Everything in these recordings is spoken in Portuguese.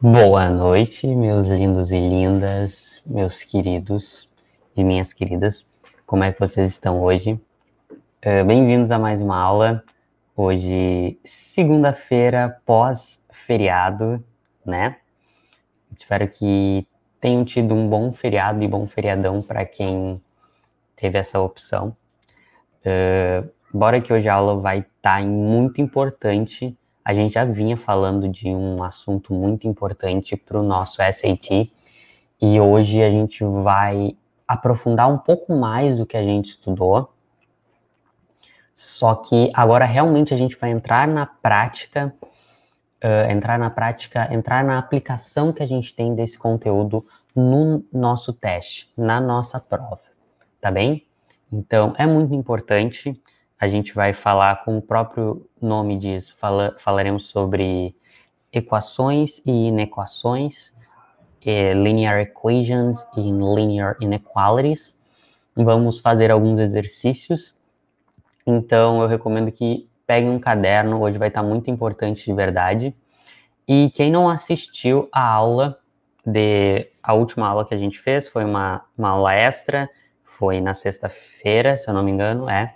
Boa noite, meus lindos e lindas, meus queridos e minhas queridas. Como é que vocês estão hoje? Uh, Bem-vindos a mais uma aula. Hoje, segunda-feira, pós-feriado, né? Espero que tenham tido um bom feriado e bom feriadão para quem teve essa opção. Uh, bora que hoje a aula vai estar tá muito importante a gente já vinha falando de um assunto muito importante para o nosso SAT e hoje a gente vai aprofundar um pouco mais do que a gente estudou. Só que agora realmente a gente vai entrar na prática, uh, entrar na prática, entrar na aplicação que a gente tem desse conteúdo no nosso teste, na nossa prova, tá bem? Então é muito importante a gente vai falar, com o próprio nome diz, fala, falaremos sobre equações e inequações, é, linear equations e linear inequalities. Vamos fazer alguns exercícios. Então, eu recomendo que peguem um caderno, hoje vai estar muito importante de verdade. E quem não assistiu a aula de a última aula que a gente fez, foi uma, uma aula extra, foi na sexta-feira, se eu não me engano, é,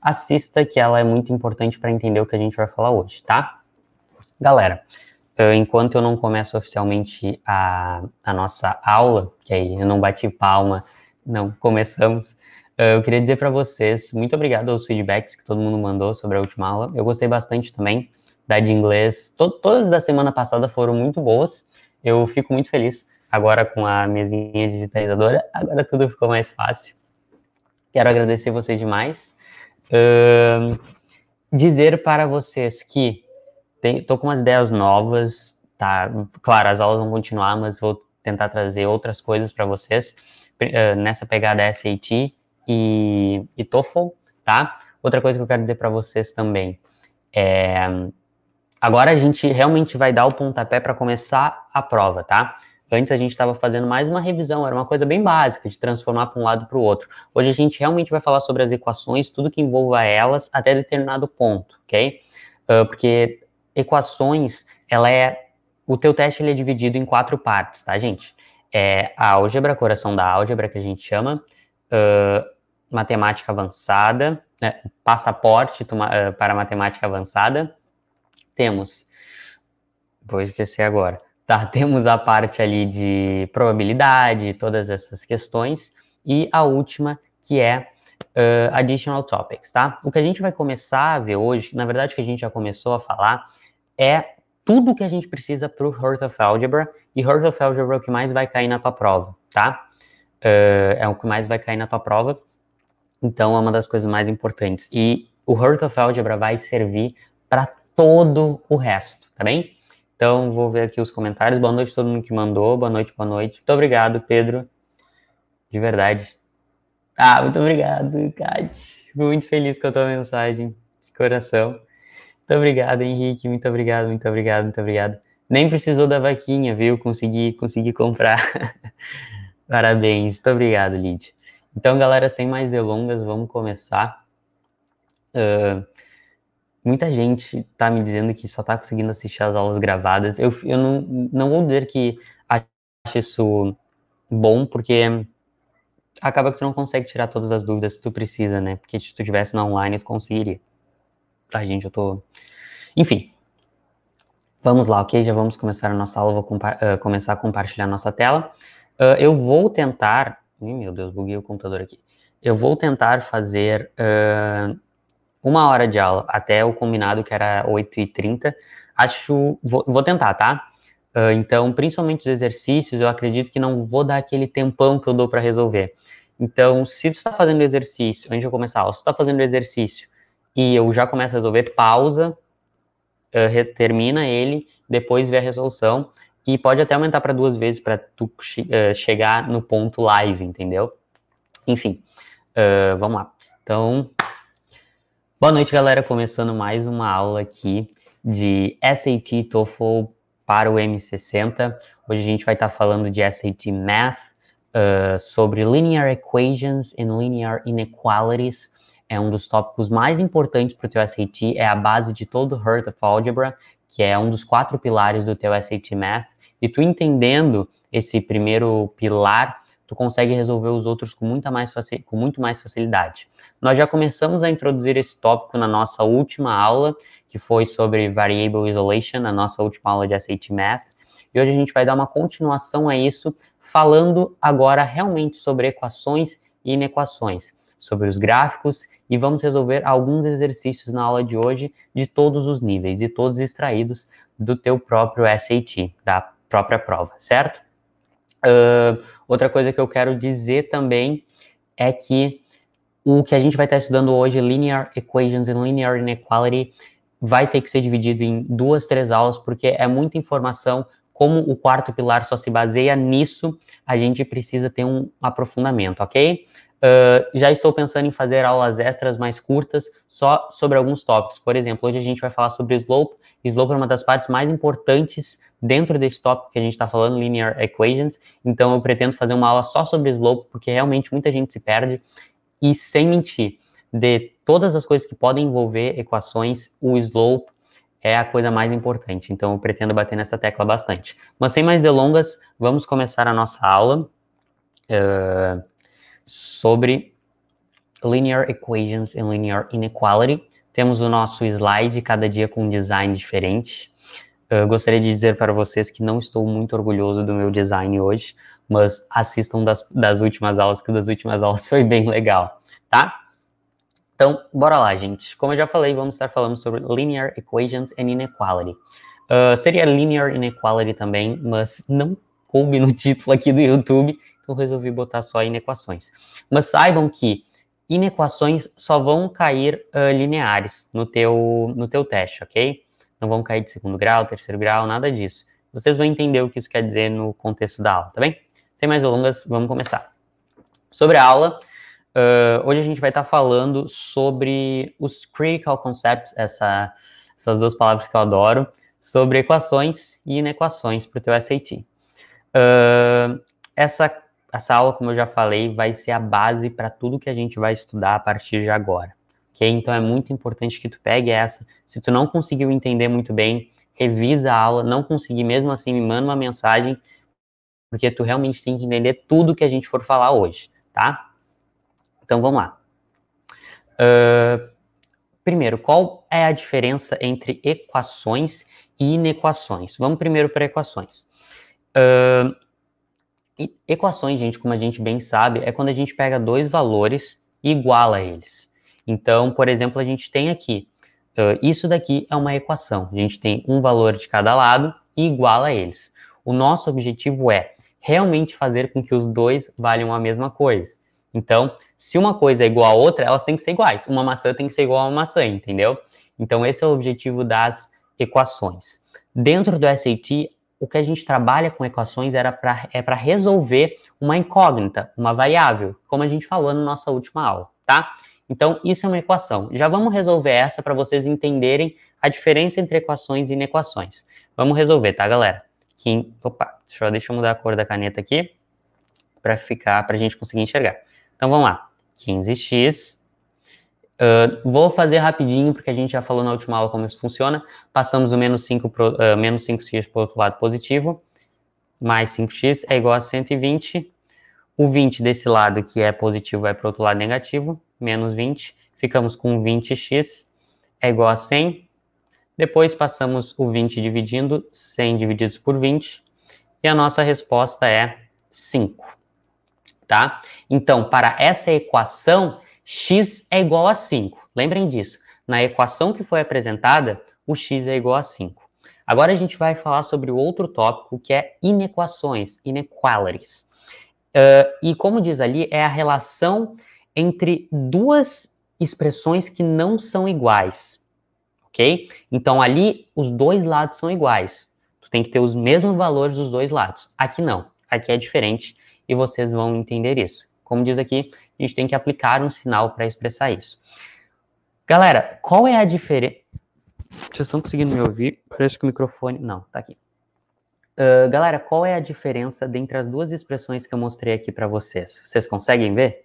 assista que ela é muito importante para entender o que a gente vai falar hoje, tá? Galera, eh, enquanto eu não começo oficialmente a, a nossa aula, que aí eu não bati palma, não começamos, eh, eu queria dizer para vocês, muito obrigado aos feedbacks que todo mundo mandou sobre a última aula. Eu gostei bastante também da de inglês. To todas da semana passada foram muito boas. Eu fico muito feliz agora com a mesinha digitalizadora. Agora tudo ficou mais fácil. Quero agradecer vocês demais. Uh, dizer para vocês que tem, tô com umas ideias novas, tá? Claro, as aulas vão continuar, mas vou tentar trazer outras coisas para vocês uh, nessa pegada SAT e, e TOEFL, tá? Outra coisa que eu quero dizer para vocês também é agora a gente realmente vai dar o pontapé para começar a prova, tá? Antes a gente estava fazendo mais uma revisão, era uma coisa bem básica de transformar para um lado para o outro. Hoje a gente realmente vai falar sobre as equações, tudo que envolva elas até determinado ponto, ok? Uh, porque equações, ela é o teu teste ele é dividido em quatro partes, tá, gente? É a álgebra, coração da álgebra que a gente chama, uh, matemática avançada, né, passaporte uh, para matemática avançada. Temos, vou esquecer agora Tá? Temos a parte ali de probabilidade, todas essas questões. E a última, que é uh, additional topics, tá? O que a gente vai começar a ver hoje, na verdade, o que a gente já começou a falar, é tudo que a gente precisa para o Hurt of Algebra, e Hurt of Algebra é o que mais vai cair na tua prova, tá? Uh, é o que mais vai cair na tua prova, então é uma das coisas mais importantes. E o Hurt of Algebra vai servir para todo o resto, tá bem? Então, vou ver aqui os comentários. Boa noite a todo mundo que mandou. Boa noite, boa noite. Muito obrigado, Pedro. De verdade. Ah, muito obrigado, Kat. Muito feliz com a tua mensagem, de coração. Muito obrigado, Henrique. Muito obrigado, muito obrigado, muito obrigado. Nem precisou da vaquinha, viu? Consegui, consegui comprar. Parabéns. Muito obrigado, Lid. Então, galera, sem mais delongas, vamos começar. Uh, muita gente tá me dizendo que só tá conseguindo assistir as aulas gravadas. Eu, eu não, não vou dizer que acho isso bom, porque acaba que tu não consegue tirar todas as dúvidas que tu precisa, né? Porque se tu tivesse na online, tu conseguiria. Tá, gente, eu tô... Enfim. Vamos lá, ok? Já vamos começar a nossa aula. Vou uh, começar a compartilhar a nossa tela. Uh, eu vou tentar... Ih, meu Deus, buguei o computador aqui. Eu vou tentar fazer... Uh uma hora de aula, até o combinado que era 8h30. Acho. Vou, vou tentar, tá? Uh, então, principalmente os exercícios, eu acredito que não vou dar aquele tempão que eu dou para resolver. Então, se tu está fazendo exercício, antes de eu começar a aula, se tu está fazendo exercício e eu já começo a resolver, pausa, uh, termina ele, depois vê a resolução e pode até aumentar para duas vezes para tu uh, chegar no ponto live, entendeu? Enfim, vamos lá. Então, Boa noite, galera. Começando mais uma aula aqui de SAT TOEFL para o M60. Hoje a gente vai estar tá falando de SAT Math, uh, sobre Linear Equations and Linear Inequalities. É um dos tópicos mais importantes para o teu SAT, é a base de todo o Heart of Algebra, que é um dos quatro pilares do teu SAT Math. E tu entendendo esse primeiro pilar, tu consegue resolver os outros com, muita mais com muito mais facilidade. Nós já começamos a introduzir esse tópico na nossa última aula, que foi sobre Variable Isolation, na nossa última aula de SAT Math. E hoje a gente vai dar uma continuação a isso, falando agora realmente sobre equações e inequações, sobre os gráficos, e vamos resolver alguns exercícios na aula de hoje de todos os níveis e todos extraídos do teu próprio SAT, da própria prova, certo? Uh, outra coisa que eu quero dizer também é que o que a gente vai estar estudando hoje, Linear Equations and Linear Inequality, vai ter que ser dividido em duas, três aulas, porque é muita informação. Como o quarto pilar só se baseia nisso, a gente precisa ter um aprofundamento, ok? Uh, já estou pensando em fazer aulas extras mais curtas só sobre alguns tópicos. Por exemplo, hoje a gente vai falar sobre slope. Slope é uma das partes mais importantes dentro desse tópico que a gente está falando, linear equations. Então, eu pretendo fazer uma aula só sobre slope, porque realmente muita gente se perde. E sem mentir, de todas as coisas que podem envolver equações, o slope é a coisa mais importante. Então, eu pretendo bater nessa tecla bastante. Mas sem mais delongas, vamos começar a nossa aula. Uh sobre linear equations and linear inequality. Temos o nosso slide, cada dia com um design diferente. Eu gostaria de dizer para vocês que não estou muito orgulhoso do meu design hoje, mas assistam das, das últimas aulas, que das últimas aulas foi bem legal, tá? Então, bora lá, gente. Como eu já falei, vamos estar falando sobre linear equations and inequality. Uh, seria linear inequality também, mas não coube no título aqui do YouTube, eu resolvi botar só inequações. Mas saibam que inequações só vão cair uh, lineares no teu, no teu teste, ok? Não vão cair de segundo grau, terceiro grau, nada disso. Vocês vão entender o que isso quer dizer no contexto da aula, tá bem? Sem mais delongas, vamos começar. Sobre a aula, uh, hoje a gente vai estar tá falando sobre os critical concepts, essa, essas duas palavras que eu adoro, sobre equações e inequações para o teu SAT. Uh, essa essa aula, como eu já falei, vai ser a base para tudo que a gente vai estudar a partir de agora. Okay? Então é muito importante que tu pegue essa. Se tu não conseguiu entender muito bem, revisa a aula. Não conseguir mesmo assim, me manda uma mensagem, porque tu realmente tem que entender tudo que a gente for falar hoje, tá? Então vamos lá. Uh, primeiro, qual é a diferença entre equações e inequações? Vamos primeiro para equações. Uh, e equações, gente, como a gente bem sabe, é quando a gente pega dois valores e iguala eles. Então, por exemplo, a gente tem aqui, uh, isso daqui é uma equação. A gente tem um valor de cada lado e iguala eles. O nosso objetivo é realmente fazer com que os dois valham a mesma coisa. Então, se uma coisa é igual a outra, elas têm que ser iguais. Uma maçã tem que ser igual a uma maçã, entendeu? Então, esse é o objetivo das equações. Dentro do SAT, o que a gente trabalha com equações era pra, é para resolver uma incógnita, uma variável, como a gente falou na nossa última aula, tá? Então, isso é uma equação. Já vamos resolver essa para vocês entenderem a diferença entre equações e inequações. Vamos resolver, tá, galera? Que, opa, deixa eu, deixa eu mudar a cor da caneta aqui para ficar, para a gente conseguir enxergar. Então, vamos lá. 15x Uh, vou fazer rapidinho, porque a gente já falou na última aula como isso funciona. Passamos o menos 5, pro, uh, menos 5x para o outro lado positivo, mais 5x é igual a 120. O 20 desse lado, que é positivo, vai para o outro lado negativo, menos 20. Ficamos com 20x é igual a 100. Depois passamos o 20 dividindo, 100 divididos por 20. E a nossa resposta é 5. Tá? Então, para essa equação, x é igual a 5. Lembrem disso. Na equação que foi apresentada, o x é igual a 5. Agora a gente vai falar sobre outro tópico que é inequações, inequalities. Uh, e como diz ali, é a relação entre duas expressões que não são iguais, ok? Então ali os dois lados são iguais. Tu tem que ter os mesmos valores dos dois lados. Aqui não, aqui é diferente e vocês vão entender isso. Como diz aqui, a gente tem que aplicar um sinal para expressar isso. Galera, qual é a diferença? Vocês estão conseguindo me ouvir? Parece que o microfone. Não, tá aqui. Uh, galera, qual é a diferença dentre as duas expressões que eu mostrei aqui para vocês? Vocês conseguem ver?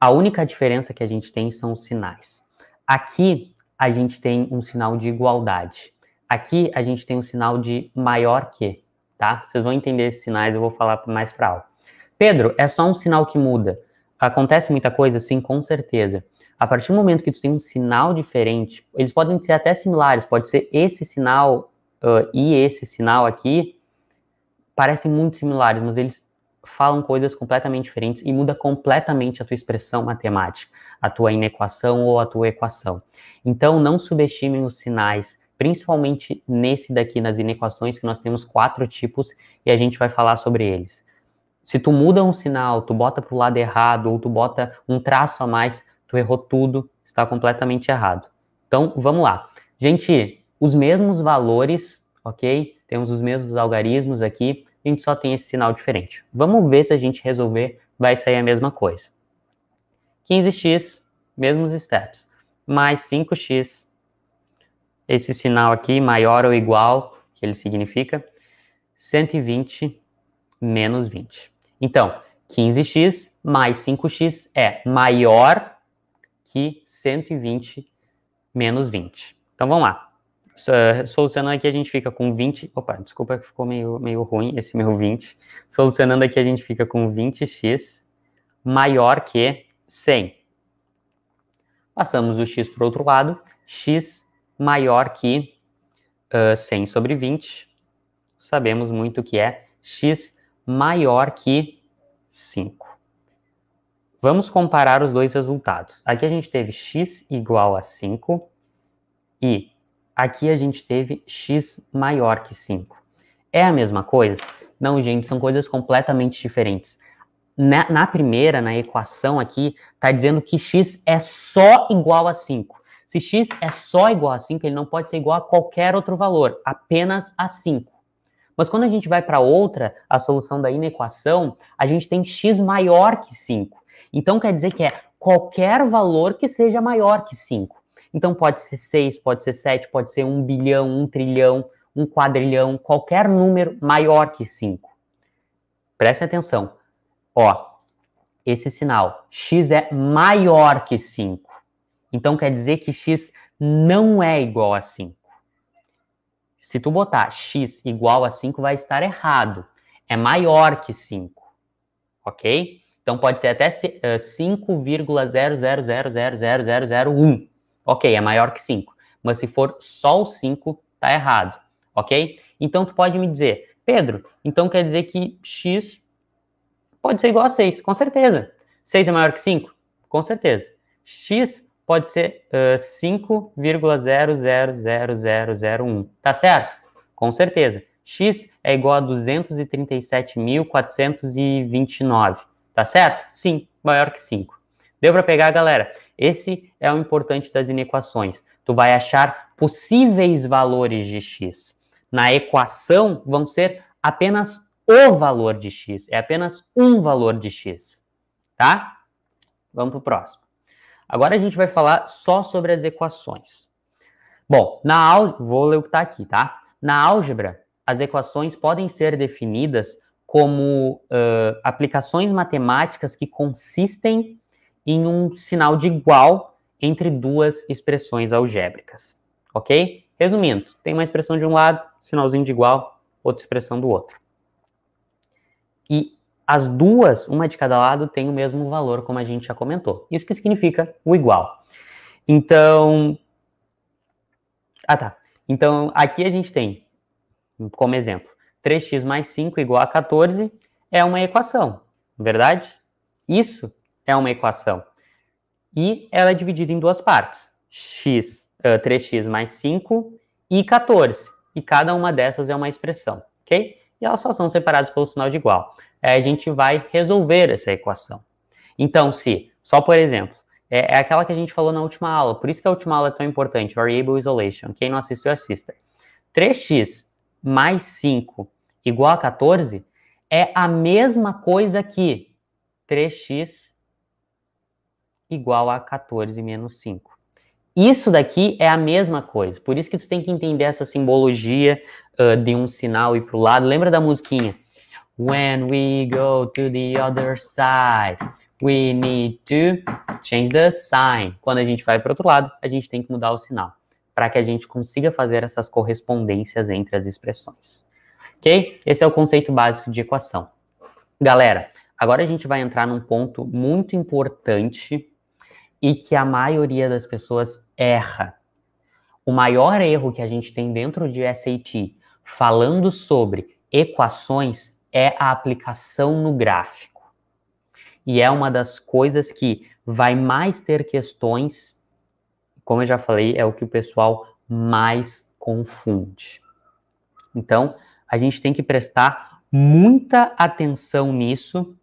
A única diferença que a gente tem são os sinais. Aqui a gente tem um sinal de igualdade. Aqui a gente tem um sinal de maior que, tá? Vocês vão entender esses sinais, eu vou falar mais para aula. Pedro, é só um sinal que muda. Acontece muita coisa, sim, com certeza. A partir do momento que tu tem um sinal diferente, eles podem ser até similares, pode ser esse sinal uh, e esse sinal aqui, parecem muito similares, mas eles falam coisas completamente diferentes e muda completamente a tua expressão matemática, a tua inequação ou a tua equação. Então, não subestimem os sinais, principalmente nesse daqui, nas inequações, que nós temos quatro tipos e a gente vai falar sobre eles se tu muda um sinal, tu bota para o lado errado ou tu bota um traço a mais, tu errou tudo, está completamente errado. Então, vamos lá. Gente, os mesmos valores, ok? Temos os mesmos algarismos aqui, a gente só tem esse sinal diferente. Vamos ver se a gente resolver, vai sair a mesma coisa. 15x, mesmos steps, mais 5x, esse sinal aqui, maior ou igual, que ele significa, 120 menos 20. Então, 15x mais 5x é maior que 120 menos 20. Então, vamos lá. Solucionando aqui, a gente fica com 20... Opa, desculpa que ficou meio, meio ruim esse meu 20. Solucionando aqui, a gente fica com 20x maior que 100. Passamos o x para o outro lado. x maior que uh, 100 sobre 20. Sabemos muito que é x maior que 5. Vamos comparar os dois resultados. Aqui a gente teve x igual a 5 e aqui a gente teve x maior que 5. É a mesma coisa? Não, gente, são coisas completamente diferentes. Na, na primeira, na equação aqui, está dizendo que x é só igual a 5. Se x é só igual a 5, ele não pode ser igual a qualquer outro valor, apenas a 5. Mas quando a gente vai para outra, a solução da inequação, a gente tem x maior que 5. Então quer dizer que é qualquer valor que seja maior que 5. Então pode ser 6, pode ser 7, pode ser 1 bilhão, 1 trilhão, 1 quadrilhão, qualquer número maior que 5. Preste atenção. Ó, esse sinal, x é maior que 5. Então quer dizer que x não é igual a 5. Se tu botar x igual a 5, vai estar errado. É maior que 5, ok? Então pode ser até 5,0000001. Eh, ok, é maior que 5. Mas se for só o 5, tá errado, ok? Então tu pode me dizer, Pedro, então quer dizer que x pode ser igual a 6, com certeza. 6 é maior que 5? Com certeza. x pode ser uh, 5,000001, tá certo? Com certeza. X é igual a 237.429, tá certo? Sim, maior que 5. Deu para pegar, galera? Esse é o importante das inequações. Tu vai achar possíveis valores de x. Na equação vão ser apenas o valor de x, é apenas um valor de x, tá? Vamos pro próximo. Agora a gente vai falar só sobre as equações. Bom, na álgebra, vou ler o que está aqui, tá? Na álgebra, as equações podem ser definidas como uh, aplicações matemáticas que consistem em um sinal de igual entre duas expressões algébricas, ok? Resumindo, tem uma expressão de um lado, sinalzinho de igual, outra expressão do outro. E as duas, uma de cada lado, tem o mesmo valor, como a gente já comentou. Isso que significa o igual. Então. Ah, tá. Então, aqui a gente tem, como exemplo, 3x mais 5 igual a 14 é uma equação, verdade? Isso é uma equação. E ela é dividida em duas partes: x, uh, 3x mais 5 e 14. E cada uma dessas é uma expressão, ok? E elas só são separadas pelo sinal de igual. É, a gente vai resolver essa equação. Então, se, só por exemplo, é, é aquela que a gente falou na última aula, por isso que a última aula é tão importante, Variable Isolation. Quem não assistiu, assista. 3x mais 5 igual a 14 é a mesma coisa que 3x igual a 14 menos 5. Isso daqui é a mesma coisa. Por isso que tu tem que entender essa simbologia uh, de um sinal e para o lado. Lembra da musiquinha? When we go to the other side, we need to change the sign. Quando a gente vai para o outro lado, a gente tem que mudar o sinal para que a gente consiga fazer essas correspondências entre as expressões. Ok? Esse é o conceito básico de equação. Galera, agora a gente vai entrar num ponto muito importante e que a maioria das pessoas erra. O maior erro que a gente tem dentro de SAT falando sobre equações é a aplicação no gráfico. E é uma das coisas que vai mais ter questões, como eu já falei, é o que o pessoal mais confunde. Então, a gente tem que prestar muita atenção nisso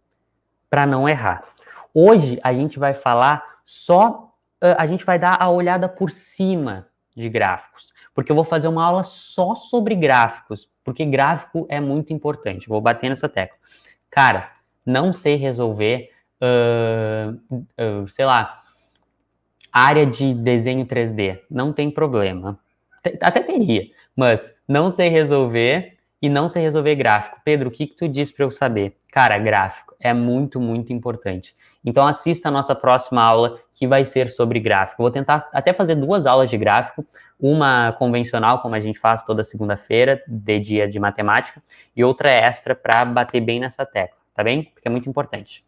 para não errar. Hoje a gente vai falar só, a gente vai dar a olhada por cima de gráficos, porque eu vou fazer uma aula só sobre gráficos, porque gráfico é muito importante. Vou bater nessa tecla. Cara, não sei resolver, uh, uh, sei lá, área de desenho 3D, não tem problema. Até teria, mas não sei resolver e não sei resolver gráfico. Pedro, o que, que tu diz para eu saber? Cara, gráfico é muito, muito importante. Então assista a nossa próxima aula que vai ser sobre gráfico. Vou tentar até fazer duas aulas de gráfico, uma convencional, como a gente faz toda segunda-feira, de dia de matemática, e outra extra para bater bem nessa tecla, tá bem? Porque é muito importante.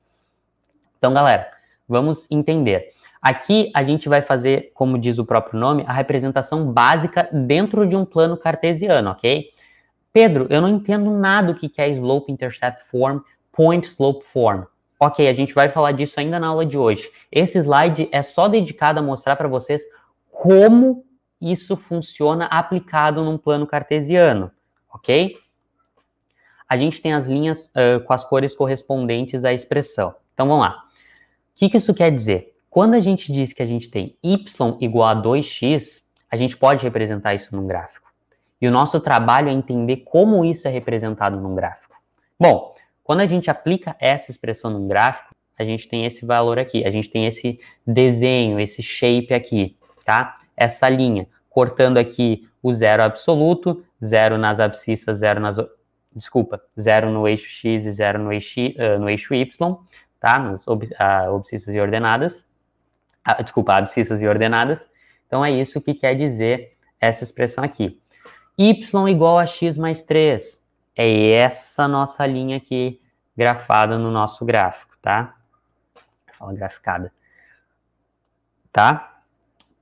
Então, galera, vamos entender. Aqui a gente vai fazer, como diz o próprio nome, a representação básica dentro de um plano cartesiano, ok? Pedro, eu não entendo nada do que é slope intercept form, point slope form. Ok, a gente vai falar disso ainda na aula de hoje. Esse slide é só dedicado a mostrar para vocês como isso funciona aplicado num plano cartesiano, ok? A gente tem as linhas uh, com as cores correspondentes à expressão. Então vamos lá. O que, que isso quer dizer? Quando a gente diz que a gente tem y igual a 2x, a gente pode representar isso num gráfico. E o nosso trabalho é entender como isso é representado num gráfico. Bom, quando a gente aplica essa expressão num gráfico, a gente tem esse valor aqui, a gente tem esse desenho, esse shape aqui, tá? Essa linha, cortando aqui o zero absoluto, zero nas abscissas, zero nas... Desculpa, zero no eixo X e zero no eixo, uh, no eixo Y, tá? Nas ob, uh, abscissas e ordenadas. Uh, desculpa, abscissas e ordenadas. Então, é isso que quer dizer essa expressão aqui. Y igual a X mais 3 é essa nossa linha aqui grafada no nosso gráfico, tá? Fala graficada. Tá?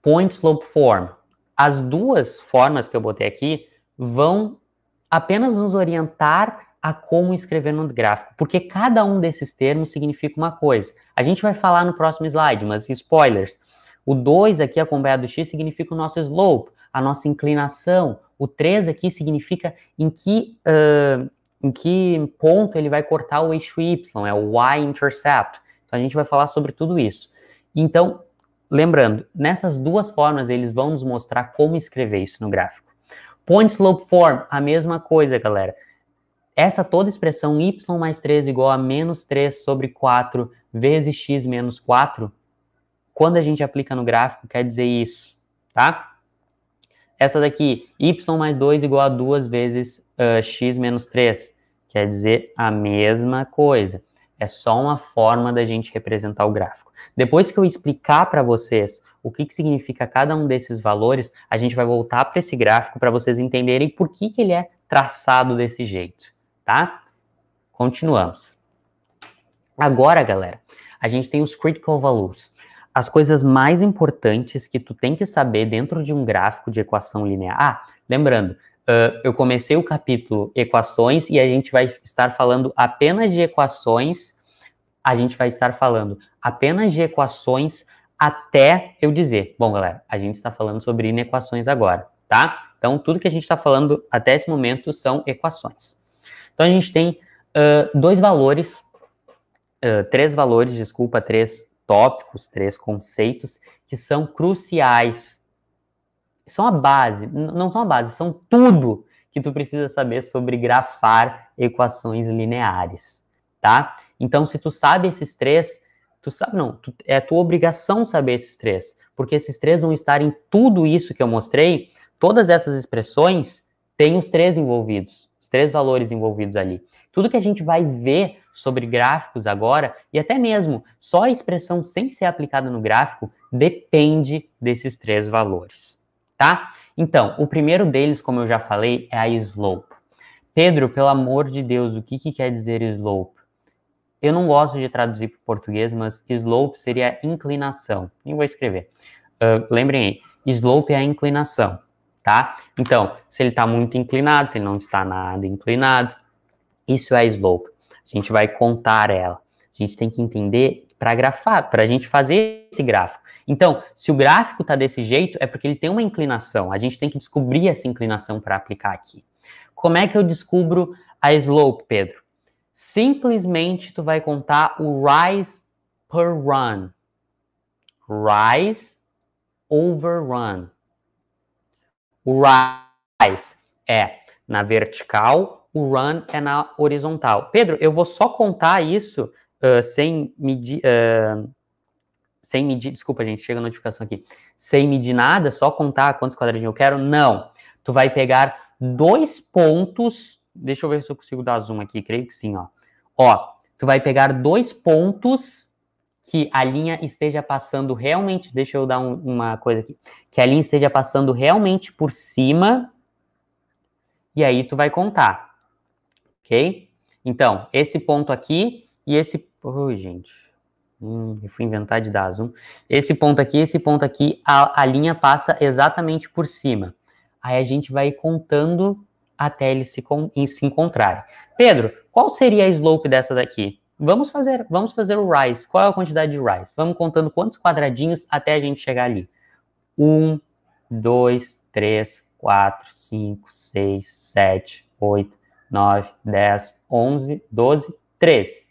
Point slope form. As duas formas que eu botei aqui vão apenas nos orientar a como escrever no gráfico, porque cada um desses termos significa uma coisa. A gente vai falar no próximo slide, mas spoilers. O 2 aqui acompanhado do x significa o nosso slope a nossa inclinação. O 3 aqui significa em que, uh, em que ponto ele vai cortar o eixo Y, é o y-intercept. Então, a gente vai falar sobre tudo isso. Então, lembrando, nessas duas formas eles vão nos mostrar como escrever isso no gráfico. Point slope form, a mesma coisa, galera. Essa toda expressão y mais 3 igual a menos 3 sobre 4 vezes x menos 4, quando a gente aplica no gráfico, quer dizer isso, tá? Essa daqui, y mais 2 igual a 2 vezes uh, x menos 3. Quer dizer a mesma coisa. É só uma forma da gente representar o gráfico. Depois que eu explicar para vocês o que, que significa cada um desses valores, a gente vai voltar para esse gráfico para vocês entenderem por que, que ele é traçado desse jeito, tá? Continuamos. Agora, galera, a gente tem os critical values as coisas mais importantes que tu tem que saber dentro de um gráfico de equação linear. Ah, lembrando, uh, eu comecei o capítulo equações e a gente vai estar falando apenas de equações. A gente vai estar falando apenas de equações até eu dizer. Bom, galera, a gente está falando sobre inequações agora, tá? Então, tudo que a gente está falando até esse momento são equações. Então, a gente tem uh, dois valores, uh, três valores, desculpa, três tópicos, três conceitos que são cruciais. São a base, não são a base, são tudo que tu precisa saber sobre grafar equações lineares, tá? Então, se tu sabe esses três, tu sabe não, tu, é tua obrigação saber esses três, porque esses três vão estar em tudo isso que eu mostrei, todas essas expressões têm os três envolvidos, os três valores envolvidos ali. Tudo que a gente vai ver sobre gráficos agora, e até mesmo só a expressão sem ser aplicada no gráfico, depende desses três valores, tá? Então, o primeiro deles, como eu já falei, é a slope. Pedro, pelo amor de Deus, o que, que quer dizer slope? Eu não gosto de traduzir para o português, mas slope seria inclinação. Nem vou escrever. Uh, lembrem aí, slope é a inclinação, tá? Então, se ele está muito inclinado, se ele não está nada inclinado, isso é slope. A gente vai contar ela. A gente tem que entender para grafar, para a gente fazer esse gráfico. Então, se o gráfico está desse jeito, é porque ele tem uma inclinação. A gente tem que descobrir essa inclinação para aplicar aqui. Como é que eu descubro a slope, Pedro? Simplesmente tu vai contar o rise per run. Rise over run. O rise é na vertical o run é na horizontal. Pedro, eu vou só contar isso uh, sem medir. Uh, sem medir, desculpa, gente, chega a notificação aqui. Sem medir nada, só contar quantos quadradinhos eu quero? Não. Tu vai pegar dois pontos. Deixa eu ver se eu consigo dar zoom aqui, creio que sim, ó. Ó, tu vai pegar dois pontos que a linha esteja passando realmente. Deixa eu dar um, uma coisa aqui. Que a linha esteja passando realmente por cima. E aí tu vai contar ok? Então, esse ponto aqui e esse... Oh, gente, hum, eu fui inventar de dar zoom. Esse ponto aqui, esse ponto aqui, a, a linha passa exatamente por cima. Aí a gente vai contando até eles se, se encontrarem. Pedro, qual seria a slope dessa daqui? Vamos fazer, vamos fazer o rise. Qual é a quantidade de rise? Vamos contando quantos quadradinhos até a gente chegar ali. Um, dois, três, quatro, cinco, seis, sete, oito, 9, 10, 11, 12, 13.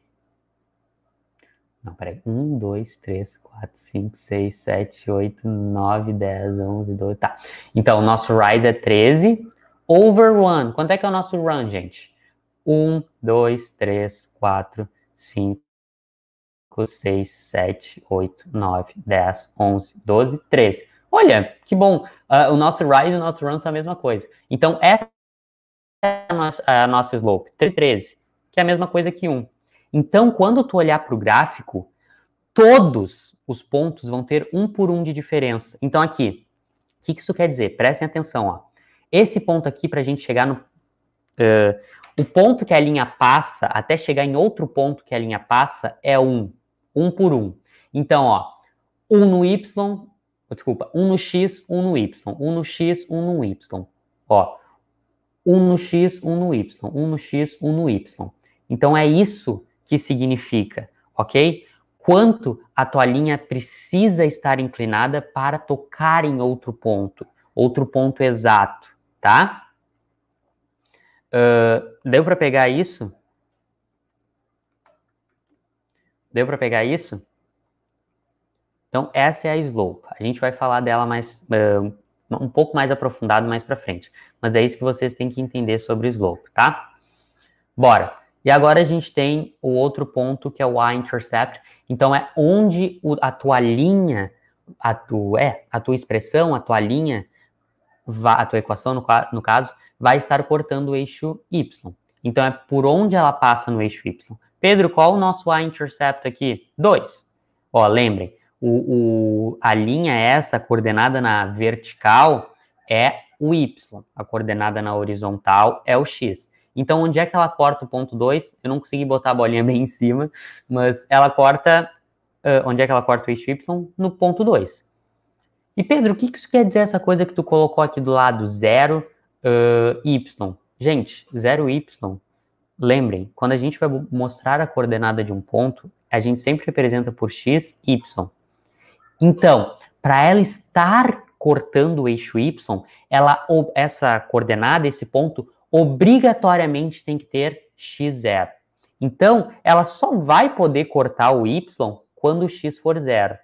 Não, peraí. 1, 2, 3, 4, 5, 6, 7, 8, 9, 10, 11, 12. Tá. Então, o nosso rise é 13. Over one. Quanto é que é o nosso run, gente? 1, 2, 3, 4, 5, 6, 7, 8, 9, 10, 11, 12, 13. Olha, que bom. Uh, o nosso rise e o nosso run são a mesma coisa. Então, essa a nossa, a nossa slope? 3,13, que é a mesma coisa que 1. Então, quando tu olhar para o gráfico, todos os pontos vão ter um por um de diferença. Então, aqui, o que, que, isso quer dizer? Prestem atenção, ó. Esse ponto aqui, para a gente chegar no... Uh, o ponto que a linha passa, até chegar em outro ponto que a linha passa, é 1. 1 por 1. Então, ó, 1 no Y, desculpa, 1 no X, 1 no Y, 1 no X, 1 no Y. Ó, 1 no x, 1 no y, 1 no x, 1 no y. Então é isso que significa, ok? Quanto a tua linha precisa estar inclinada para tocar em outro ponto, outro ponto exato, tá? Uh, deu para pegar isso? Deu para pegar isso? Então, essa é a slope. A gente vai falar dela mais uh, um pouco mais aprofundado mais para frente. Mas é isso que vocês têm que entender sobre o slope, tá? Bora. E agora a gente tem o outro ponto que é o y intercept Então é onde o, a tua linha, a tua, é, a tua expressão, a tua linha, a tua equação no, no caso, vai estar cortando o eixo Y. Então é por onde ela passa no eixo Y. Pedro, qual o nosso y intercept aqui? 2. Ó, lembrem, o, o, a linha essa, coordenada na vertical, é o Y. A coordenada na horizontal é o X. Então, onde é que ela corta o ponto 2? Eu não consegui botar a bolinha bem em cima, mas ela corta... Uh, onde é que ela corta o eixo Y? No ponto 2. E, Pedro, o que, que isso quer dizer, essa coisa que tu colocou aqui do lado, 0, uh, Y? Gente, 0, Y, lembrem, quando a gente vai mostrar a coordenada de um ponto, a gente sempre representa por X, Y. Então, para ela estar cortando o eixo Y, ela, essa coordenada, esse ponto, obrigatoriamente tem que ter x0. Então, ela só vai poder cortar o y quando o x for zero,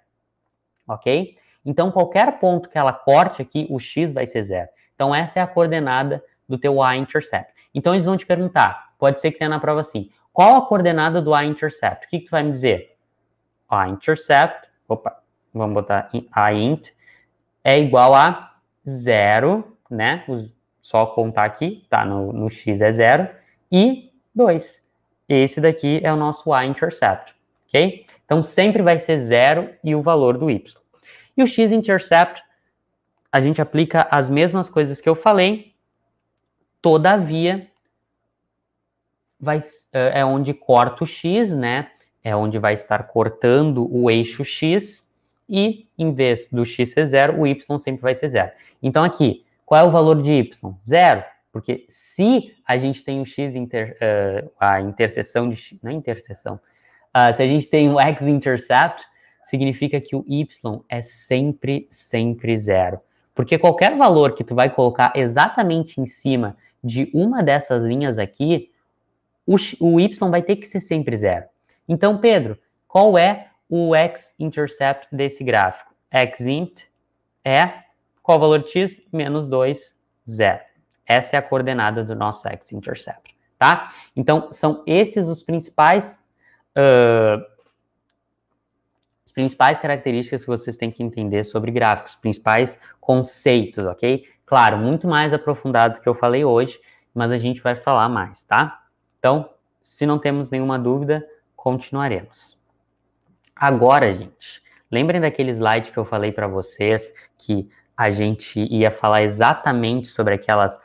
ok? Então, qualquer ponto que ela corte aqui, o x vai ser zero. Então, essa é a coordenada do teu a-intercept. Então, eles vão te perguntar, pode ser que tenha na prova assim, qual a coordenada do a-intercept? O que, que tu vai me dizer? A-intercept, opa, vamos botar a int, é igual a zero, né? Só contar aqui, tá? No, no x é zero, e 2. Esse daqui é o nosso y-intercept, ok? Então, sempre vai ser zero e o valor do y. E o x-intercept, a gente aplica as mesmas coisas que eu falei, todavia, vai, é, é onde corta o x, né? É onde vai estar cortando o eixo x, e em vez do x ser zero, o y sempre vai ser zero. Então aqui, qual é o valor de y? Zero, porque se a gente tem o x, inter, uh, a interseção de x, não é interseção, uh, se a gente tem o x-intercept, significa que o y é sempre, sempre zero. Porque qualquer valor que tu vai colocar exatamente em cima de uma dessas linhas aqui, o, o y vai ter que ser sempre zero. Então, Pedro, qual é o x-intercept desse gráfico. x-int é qual o valor de x? Menos 2, zero. Essa é a coordenada do nosso x-intercept, tá? Então, são esses os principais... Uh, as principais características que vocês têm que entender sobre gráficos, principais conceitos, ok? Claro, muito mais aprofundado do que eu falei hoje, mas a gente vai falar mais, tá? Então, se não temos nenhuma dúvida, continuaremos. Agora, gente, lembrem daquele slide que eu falei para vocês que a gente ia falar exatamente sobre aquelas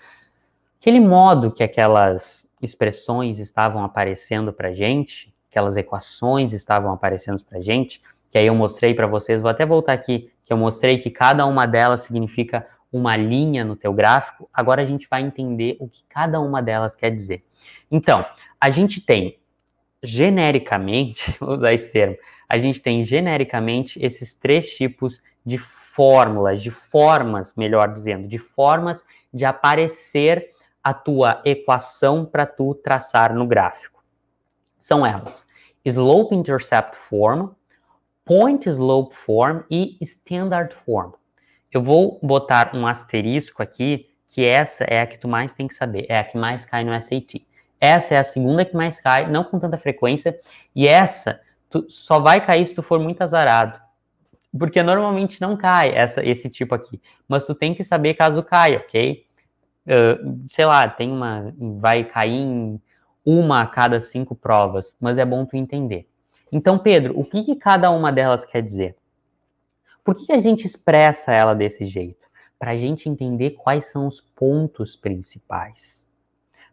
aquele modo que aquelas expressões estavam aparecendo para gente, aquelas equações estavam aparecendo para gente, que aí eu mostrei para vocês, vou até voltar aqui, que eu mostrei que cada uma delas significa uma linha no teu gráfico. Agora a gente vai entender o que cada uma delas quer dizer. Então, a gente tem genericamente, vou usar esse termo, a gente tem genericamente esses três tipos de fórmulas, de formas, melhor dizendo, de formas de aparecer a tua equação para tu traçar no gráfico. São elas: slope intercept form, point slope form e standard form. Eu vou botar um asterisco aqui, que essa é a que tu mais tem que saber, é a que mais cai no SAT. Essa é a segunda que mais cai, não com tanta frequência, e essa tu só vai cair se tu for muito azarado. Porque normalmente não cai essa, esse tipo aqui. Mas tu tem que saber caso caia, ok? Uh, sei lá, tem uma. Vai cair em uma a cada cinco provas, mas é bom tu entender. Então, Pedro, o que, que cada uma delas quer dizer? Por que a gente expressa ela desse jeito? Para a gente entender quais são os pontos principais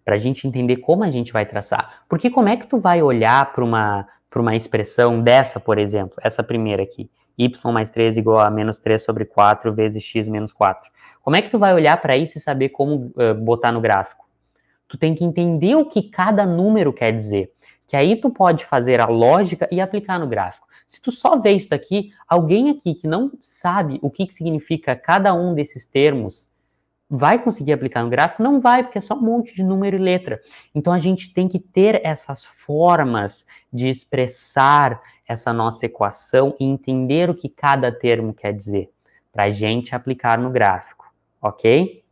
para a gente entender como a gente vai traçar. Porque como é que tu vai olhar para uma, uma expressão dessa, por exemplo, essa primeira aqui, y mais 3 igual a menos 3 sobre 4 vezes x menos 4. Como é que tu vai olhar para isso e saber como uh, botar no gráfico? Tu tem que entender o que cada número quer dizer, que aí tu pode fazer a lógica e aplicar no gráfico. Se tu só vê isso daqui, alguém aqui que não sabe o que, que significa cada um desses termos, vai conseguir aplicar no gráfico? Não vai, porque é só um monte de número e letra. Então a gente tem que ter essas formas de expressar essa nossa equação e entender o que cada termo quer dizer para a gente aplicar no gráfico, ok?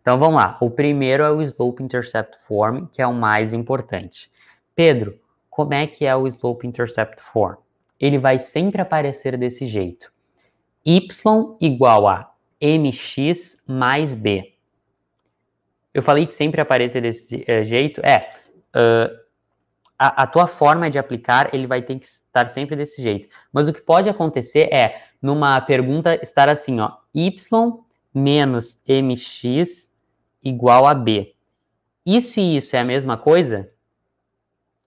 Então vamos lá. O primeiro é o slope intercept form, que é o mais importante. Pedro, como é que é o slope intercept form? Ele vai sempre aparecer desse jeito. Y igual a mx mais b. Eu falei que sempre aparece desse uh, jeito. É, uh, a, a, tua forma de aplicar, ele vai ter que estar sempre desse jeito. Mas o que pode acontecer é, numa pergunta, estar assim, ó, y menos mx igual a b. Isso e isso é a mesma coisa?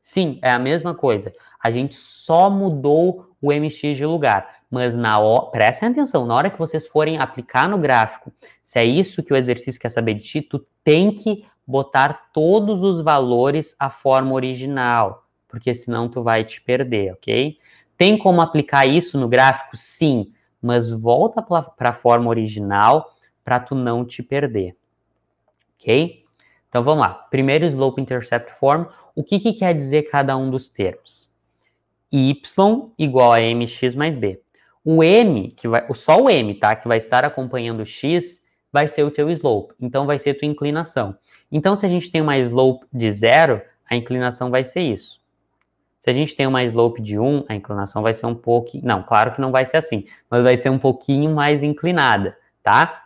Sim, é a mesma coisa. A gente só mudou o MX de lugar. Mas na hora, prestem atenção, na hora que vocês forem aplicar no gráfico, se é isso que o exercício quer saber de ti, tu tem que botar todos os valores à forma original, porque senão tu vai te perder, ok? Tem como aplicar isso no gráfico? Sim, mas volta para a forma original para tu não te perder, ok? Então vamos lá. Primeiro slope intercept form. O que, que quer dizer cada um dos termos? y igual a mx mais b. O m, que vai, só o m, tá? Que vai estar acompanhando o x, vai ser o teu slope. Então, vai ser tua inclinação. Então, se a gente tem uma slope de zero, a inclinação vai ser isso. Se a gente tem uma slope de 1, a inclinação vai ser um pouco... Não, claro que não vai ser assim, mas vai ser um pouquinho mais inclinada, tá?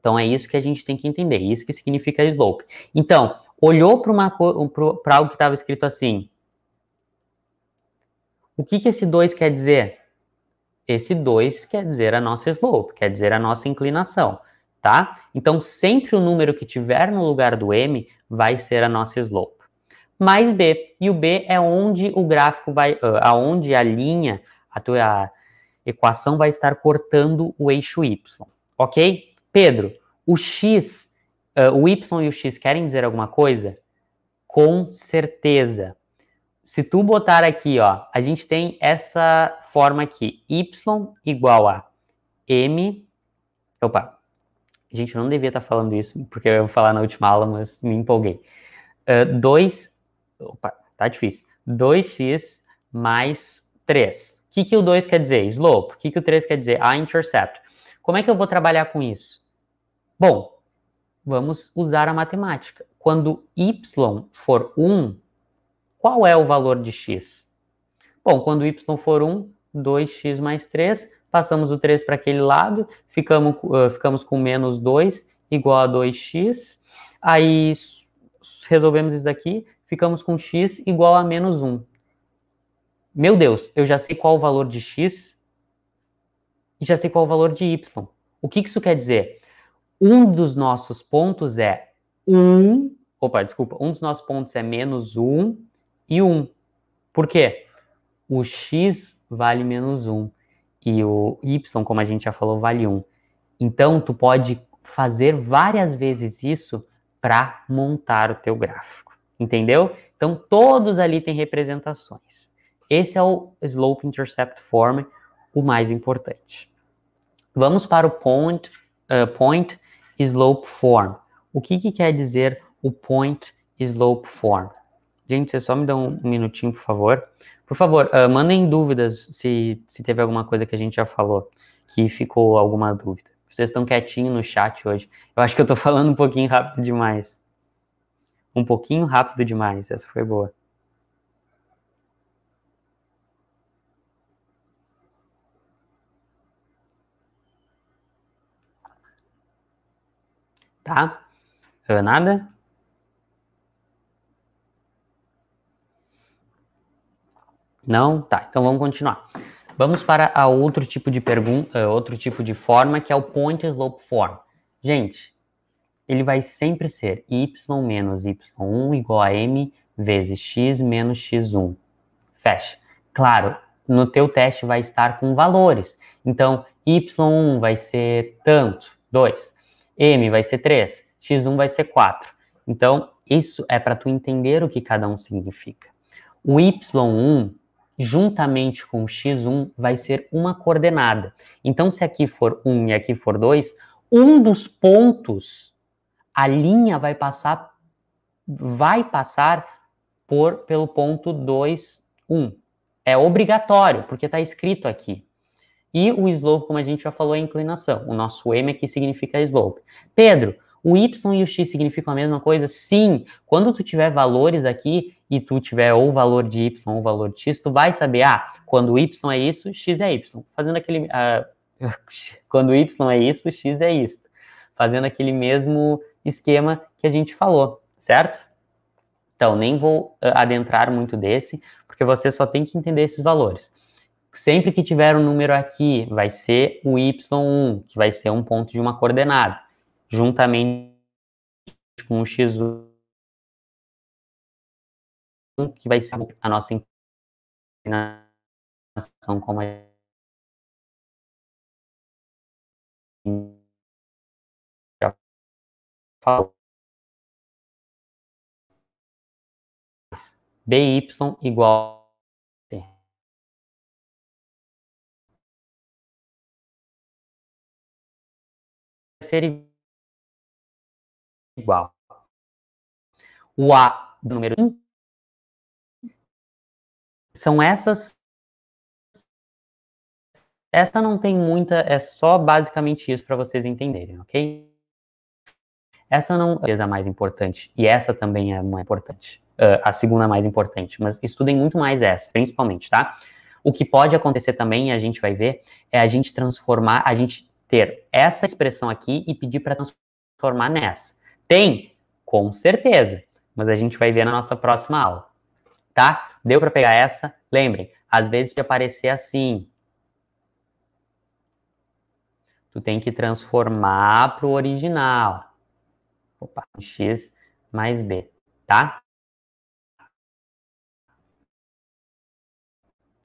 Então, é isso que a gente tem que entender, isso que significa slope. Então, olhou para algo que estava escrito assim, o que, que esse 2 quer dizer? Esse 2 quer dizer a nossa slope, quer dizer a nossa inclinação, tá? Então, sempre o número que tiver no lugar do m vai ser a nossa slope. Mais b, e o b é onde o gráfico vai, uh, aonde a linha, a tua equação vai estar cortando o eixo y, ok? Pedro, o x, uh, o y e o x querem dizer alguma coisa? Com certeza se tu botar aqui, ó, a gente tem essa forma aqui, y igual a m, opa, a gente, não devia estar tá falando isso, porque eu ia falar na última aula, mas me empolguei. Uh, ah, 2, opa, tá difícil, 2x mais 3. O que, que o 2 quer dizer? Slope. O que, que o 3 quer dizer? A intercept. Como é que eu vou trabalhar com isso? Bom, vamos usar a matemática. Quando y for 1, qual é o valor de x? Bom, quando y for 1, 2x mais 3, passamos o 3 para aquele lado, ficamos, uh, ficamos com menos 2 igual a 2x, aí resolvemos isso daqui, ficamos com x igual a menos 1. Meu Deus, eu já sei qual o valor de x e já sei qual o valor de y. O que isso quer dizer? Um dos nossos pontos é 1, opa, desculpa, um dos nossos pontos é menos 1 e 1. Por quê? O x vale menos 1 e o y, como a gente já falou, vale 1. Então, tu pode fazer várias vezes isso para montar o teu gráfico. Entendeu? Então, todos ali têm representações. Esse é o Slope Intercept Form, o mais importante. Vamos para o Point, uh, point Slope Form. O que, que quer dizer o Point Slope Form? Gente, vocês só me dão um minutinho, por favor. Por favor, uh, mandem dúvidas se, se teve alguma coisa que a gente já falou, que ficou alguma dúvida. Vocês estão quietinho no chat hoje. Eu acho que eu estou falando um pouquinho rápido demais. Um pouquinho rápido demais. Essa foi boa. Tá? Ah, nada? Não? Tá, então vamos continuar. Vamos para a outro tipo de pergunta, eh, outro tipo de forma, que é o point slope form. Gente, ele vai sempre ser y menos y1 igual a m vezes x menos x1. Fecha. Claro, no teu teste vai estar com valores. Então, y1 vai ser tanto, 2. m vai ser 3, x1 vai ser 4. Então, isso é para tu entender o que cada um significa. O y1 juntamente com x1 vai ser uma coordenada. Então, se aqui for 1 e aqui for 2, um dos pontos, a linha vai passar, vai passar por pelo ponto 2, 1. É obrigatório, porque está escrito aqui. E o slope, como a gente já falou, é a inclinação. O nosso m aqui significa slope. Pedro, o Y e o X significam a mesma coisa? Sim. Quando tu tiver valores aqui e tu tiver ou valor de Y ou valor de X, tu vai saber, ah, quando Y é isso, X é Y. Fazendo aquele... Ah, quando Y é isso, X é isto. Fazendo aquele mesmo esquema que a gente falou, certo? Então, nem vou ah, adentrar muito desse, porque você só tem que entender esses valores. Sempre que tiver um número aqui, vai ser o y1, que vai ser um ponto de uma coordenada juntamente com o X1, que vai ser a nossa inclinação como a já falou. BY igual ser igual. O A do número 1 são essas. esta não tem muita, é só basicamente isso para vocês entenderem, ok? Essa não é a mais importante, e essa também é uma importante, uh, a segunda mais importante, mas estudem muito mais essa, principalmente, tá? O que pode acontecer também, e a gente vai ver, é a gente transformar, a gente ter essa expressão aqui e pedir para transformar nessa. Tem? Com certeza. Mas a gente vai ver na nossa próxima aula. Tá? Deu para pegar essa? Lembrem, às vezes de aparecer assim. Tu tem que transformar para o original. Opa, x mais b, tá?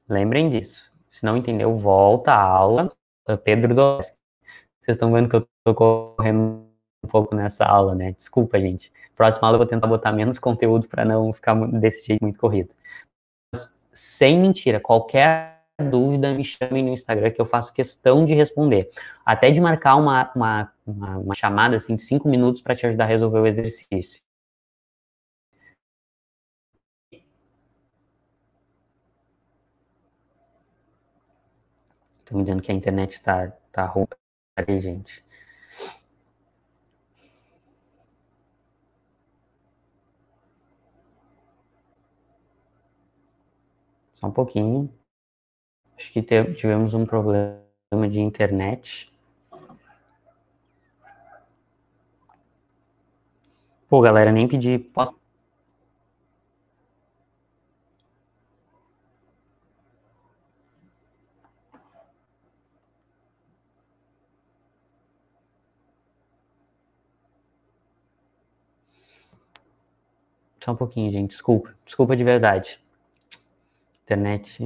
Lembrem disso. Se não entendeu, volta a aula. Pedro Dolores. Vocês estão vendo que eu estou correndo um pouco nessa aula, né? Desculpa, gente. Próxima aula eu vou tentar botar menos conteúdo para não ficar desse jeito muito corrido. Mas, sem mentira, qualquer dúvida, me chame no Instagram que eu faço questão de responder. Até de marcar uma, uma, uma, uma chamada assim, de cinco minutos para te ajudar a resolver o exercício. Estão me dizendo que a internet está tá ruim, gente. só um pouquinho. Acho que te, tivemos um problema de internet. Pô, galera, nem pedi. Posso... Só um pouquinho, gente. Desculpa. Desculpa de verdade internet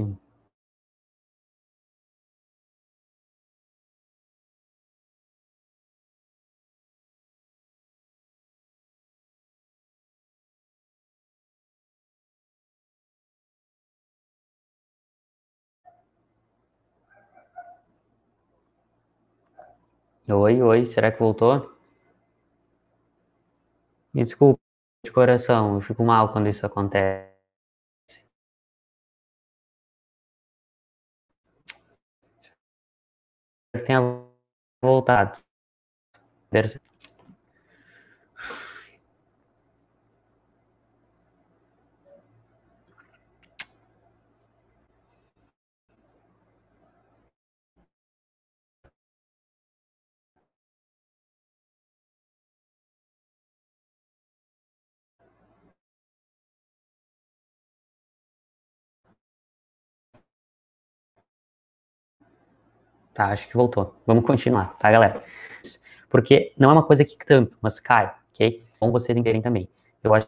Oi, oi, será que voltou? Me desculpe de coração, eu fico mal quando isso acontece. que tenha voltado. Tá, acho que voltou. Vamos continuar, tá, galera? Porque não é uma coisa que tanto, mas cai, ok? Bom vocês entenderem também. Eu acho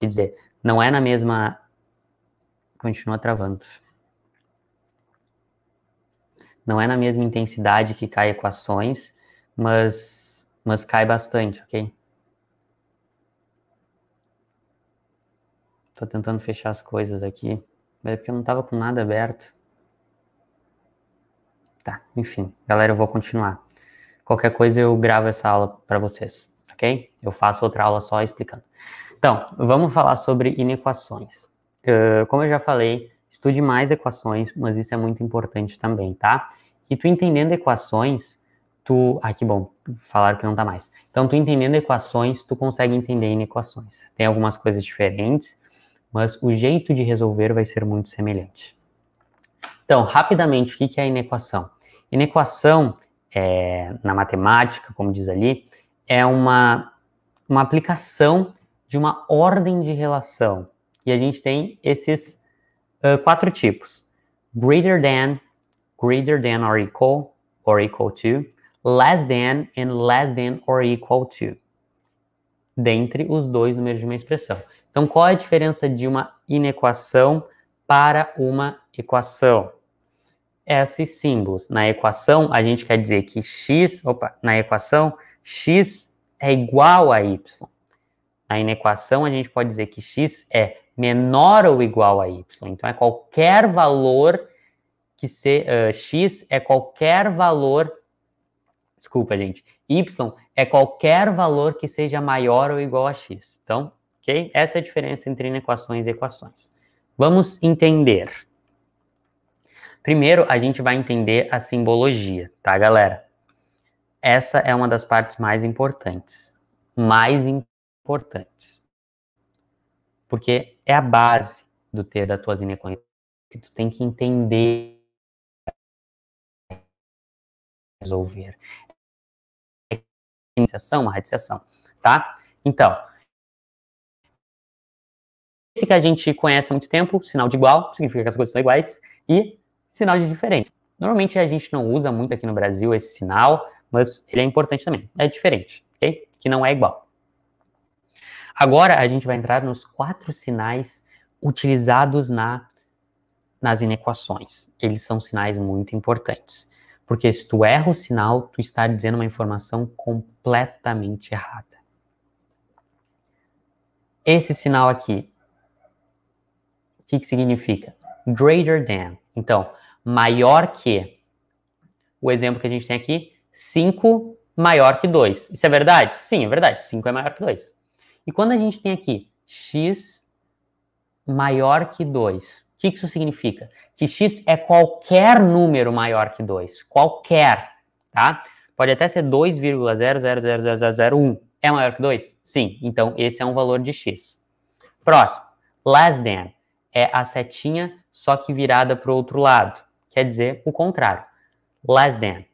que dizer, não é na mesma. Continua travando. Não é na mesma intensidade que cai equações, mas, mas cai bastante, ok? Tô tentando fechar as coisas aqui, mas é porque eu não tava com nada aberto. Tá, enfim. Galera, eu vou continuar. Qualquer coisa eu gravo essa aula para vocês, ok? Eu faço outra aula só explicando. Então, vamos falar sobre inequações. Uh, como eu já falei, estude mais equações, mas isso é muito importante também, tá? E tu entendendo equações, tu... Ah, que bom, falaram que não tá mais. Então, tu entendendo equações, tu consegue entender inequações. Tem algumas coisas diferentes, mas o jeito de resolver vai ser muito semelhante. Então, rapidamente, o que é inequação? Inequação, é, na matemática, como diz ali, é uma, uma aplicação de uma ordem de relação. E a gente tem esses uh, quatro tipos. Greater than, greater than or equal, or equal to, less than and less than or equal to. Dentre os dois números de uma expressão. Então, qual é a diferença de uma inequação para uma equação. Esses símbolos. Na equação, a gente quer dizer que x, opa, na equação, x é igual a y. Na inequação, a gente pode dizer que x é menor ou igual a y. Então, é qualquer valor que se, uh, x é qualquer valor. Desculpa, gente. y é qualquer valor que seja maior ou igual a x. Então, ok? Essa é a diferença entre inequações e equações. Vamos entender. Primeiro, a gente vai entender a simbologia, tá, galera? Essa é uma das partes mais importantes. Mais importantes. Porque é a base do ter da tua zineconia que tu tem que entender resolver. É iniciação, uma radiciação, tá? Então, esse que a gente conhece há muito tempo, sinal de igual, significa que as coisas são iguais, e sinal de diferente. Normalmente a gente não usa muito aqui no Brasil esse sinal, mas ele é importante também. É diferente, ok? Que não é igual. Agora a gente vai entrar nos quatro sinais utilizados na, nas inequações. Eles são sinais muito importantes. Porque se tu erra o sinal, tu está dizendo uma informação completamente errada. Esse sinal aqui, o que, que significa? Greater than. Então, maior que. O exemplo que a gente tem aqui, 5 maior que 2. Isso é verdade? Sim, é verdade. 5 é maior que 2. E quando a gente tem aqui x maior que 2, o que, isso significa? Que x é qualquer número maior que 2. Qualquer, tá? Pode até ser 2,000001. É maior que 2? Sim. Então, esse é um valor de x. Próximo. Less than é a setinha só que virada para o outro lado. Quer dizer, o contrário. Less than,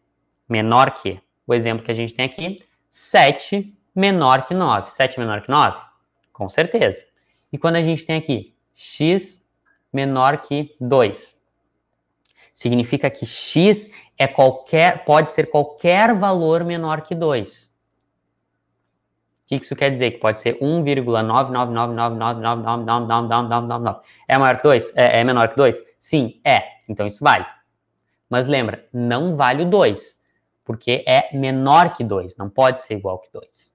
menor que. O exemplo que a gente tem aqui, 7 menor que 9. 7 menor que 9? Com certeza. E quando a gente tem aqui, x menor que 2. Significa que x é qualquer, pode ser qualquer valor menor que 2. O que isso quer dizer? Que pode ser 1,999999999999. É maior que 2? É, é menor que 2? Sim, é. Então isso vale. Mas lembra, não vale o 2, porque é menor que 2, não pode ser igual que 2.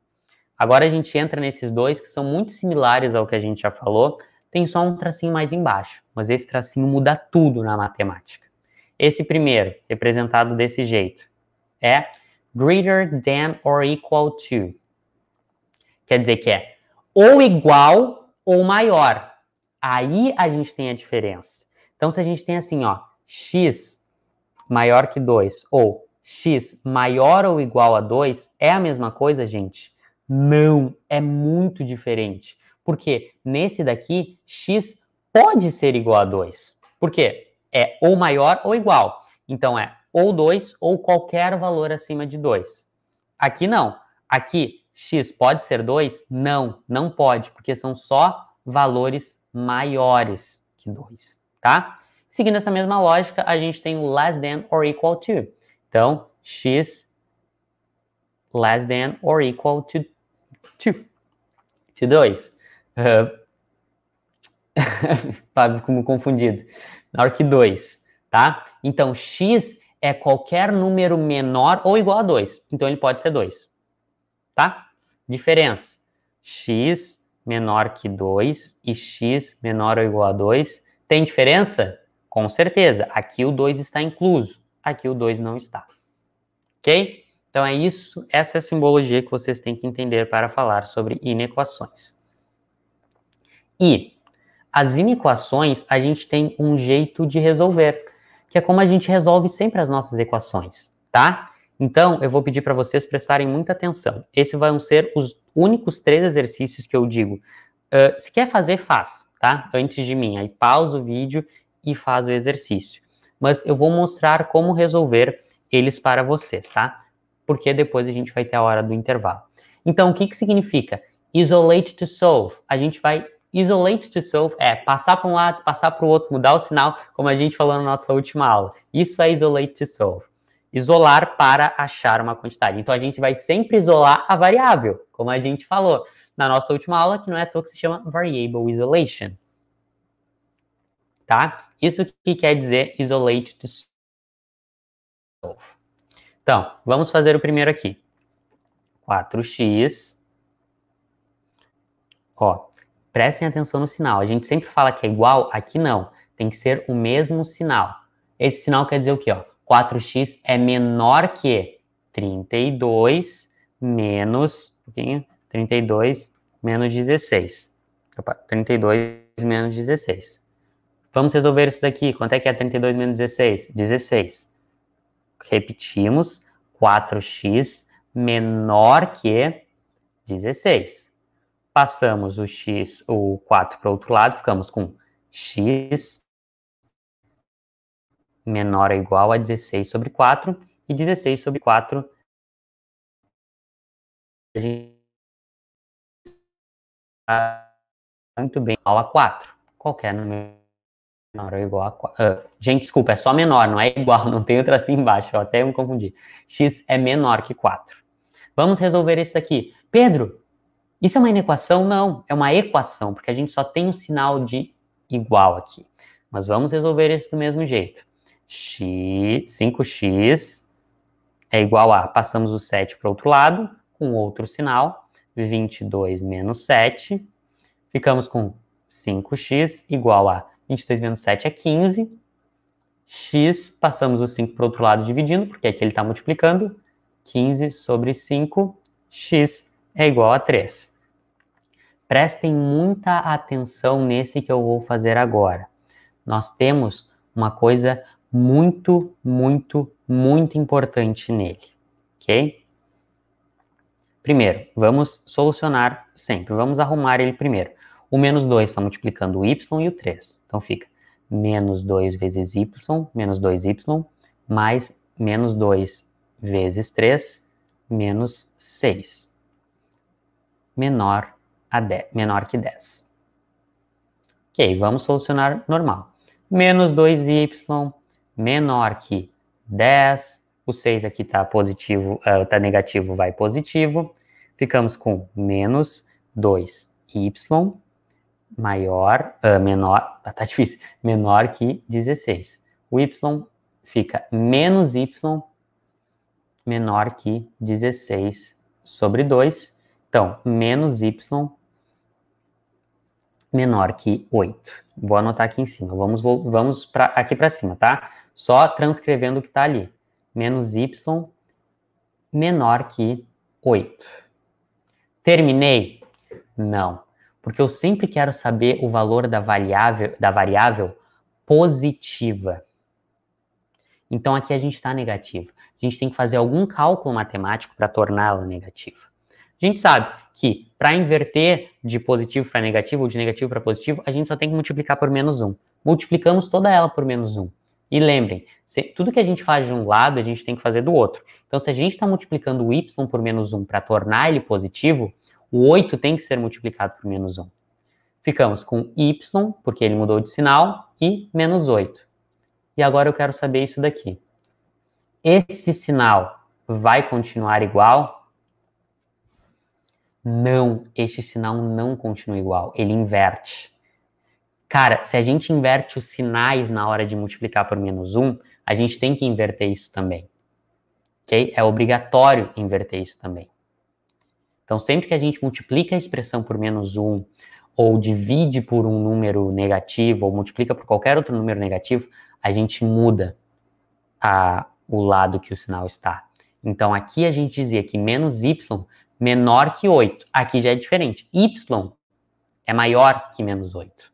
Agora a gente entra nesses dois que são muito similares ao que a gente já falou, tem só um tracinho mais embaixo, mas esse tracinho muda tudo na matemática. Esse primeiro, representado desse jeito, é greater than or equal to Quer dizer que é ou igual ou maior. Aí a gente tem a diferença. Então, se a gente tem assim, ó, x maior que 2 ou x maior ou igual a 2, é a mesma coisa, gente? Não, é muito diferente. Porque nesse daqui, x pode ser igual a 2. Por quê? É ou maior ou igual. Então é ou 2 ou qualquer valor acima de 2. Aqui não. Aqui X pode ser 2? Não, não pode, porque são só valores maiores que 2, tá? Seguindo essa mesma lógica, a gente tem o less than or equal to. Então, x less than or equal to 2. To 2. Uh, como confundido. Maior que 2, tá? Então, x é qualquer número menor ou igual a 2. Então, ele pode ser 2 tá? Diferença: x menor que 2 e x menor ou igual a 2. Tem diferença? Com certeza. Aqui o 2 está incluso, aqui o 2 não está. Ok? Então é isso, essa é a simbologia que vocês têm que entender para falar sobre inequações. E as inequações a gente tem um jeito de resolver, que é como a gente resolve sempre as nossas equações, tá? Então, eu vou pedir para vocês prestarem muita atenção. Esses vão ser os únicos três exercícios que eu digo. Uh, se quer fazer, faz, tá? Antes de mim. Aí pausa o vídeo e faz o exercício. Mas eu vou mostrar como resolver eles para vocês, tá? Porque depois a gente vai ter a hora do intervalo. Então, o que, que significa? Isolate to solve. A gente vai isolate to solve é passar para um lado, passar para o outro, mudar o sinal, como a gente falou na nossa última aula. Isso é isolate to solve isolar para achar uma quantidade. Então a gente vai sempre isolar a variável, como a gente falou na nossa última aula, que não é à toa que se chama variable isolation. Tá? Isso que quer dizer isolate to solve. Então, vamos fazer o primeiro aqui. 4x. Ó, prestem atenção no sinal. A gente sempre fala que é igual, aqui não. Tem que ser o mesmo sinal. Esse sinal quer dizer o quê? Ó? 4x é menor que 32 menos, um pouquinho, 32 menos 16. Opa, 32 menos 16. Vamos resolver isso daqui. Quanto é que é 32 menos 16? 16. Repetimos, 4x menor que 16. Passamos o x, o 4 para o outro lado, ficamos com x menor ou igual a 16 sobre 4, e 16 sobre 4 a gente tá muito bem igual a 4. Qualquer número menor ou igual a 4. Uh, ah, gente, desculpa, é só menor, não é igual, não tem outra assim embaixo, eu até me confundi. x é menor que 4. Vamos resolver esse daqui. Pedro, isso é uma inequação? Não, é uma equação, porque a gente só tem o um sinal de igual aqui. Mas vamos resolver isso do mesmo jeito. 5x é igual a, passamos o 7 para o outro lado, com outro sinal, 22 menos 7, ficamos com 5x igual a 22 menos 7 é 15, x, passamos o 5 para o outro lado dividindo, porque aqui ele está multiplicando, 15 sobre 5, x é igual a 3. Prestem muita atenção nesse que eu vou fazer agora. Nós temos uma coisa muito, muito, muito importante nele, ok? Primeiro, vamos solucionar sempre, vamos arrumar ele primeiro. O menos 2 está multiplicando o y e o 3, então fica menos 2 vezes y, menos 2y, mais menos 2 vezes 3, menos 6, menor, a 10, menor que 10. Ok, vamos solucionar normal. Menos 2y menor que 10, o 6 aqui está positivo, está eh, uh, negativo, vai positivo. Ficamos com menos 2y maior, uh, menor, tá difícil, menor que 16. O y fica menos y menor que 16 sobre 2. Então, menos y menor que 8. Vou anotar aqui em cima. Vamos, vamos pra, aqui para cima, tá? só transcrevendo o que está ali. Menos y menor que 8. Terminei? Não, porque eu sempre quero saber o valor da variável, da variável positiva. Então aqui a gente está negativo. A gente tem que fazer algum cálculo matemático para torná-la negativa. A gente sabe que para inverter de positivo para negativo ou de negativo para positivo, a gente só tem que multiplicar por menos 1. Multiplicamos toda ela por menos 1. E lembrem, se, tudo que a gente faz de um lado, a gente tem que fazer do outro. Então, se a gente está multiplicando o y por menos 1 para tornar ele positivo, o 8 tem que ser multiplicado por menos 1. Ficamos com y, porque ele mudou de sinal, e menos 8. E agora eu quero saber isso daqui. Esse sinal vai continuar igual? Não, este sinal não continua igual, ele inverte. Cara, se a gente inverte os sinais na hora de multiplicar por menos 1, a gente tem que inverter isso também. Ok? É obrigatório inverter isso também. Então, sempre que a gente multiplica a expressão por menos 1, ou divide por um número negativo, ou multiplica por qualquer outro número negativo, a gente muda a, o lado que o sinal está. Então, aqui a gente dizia que menos y menor que 8. Aqui já é diferente. y é maior que menos 8.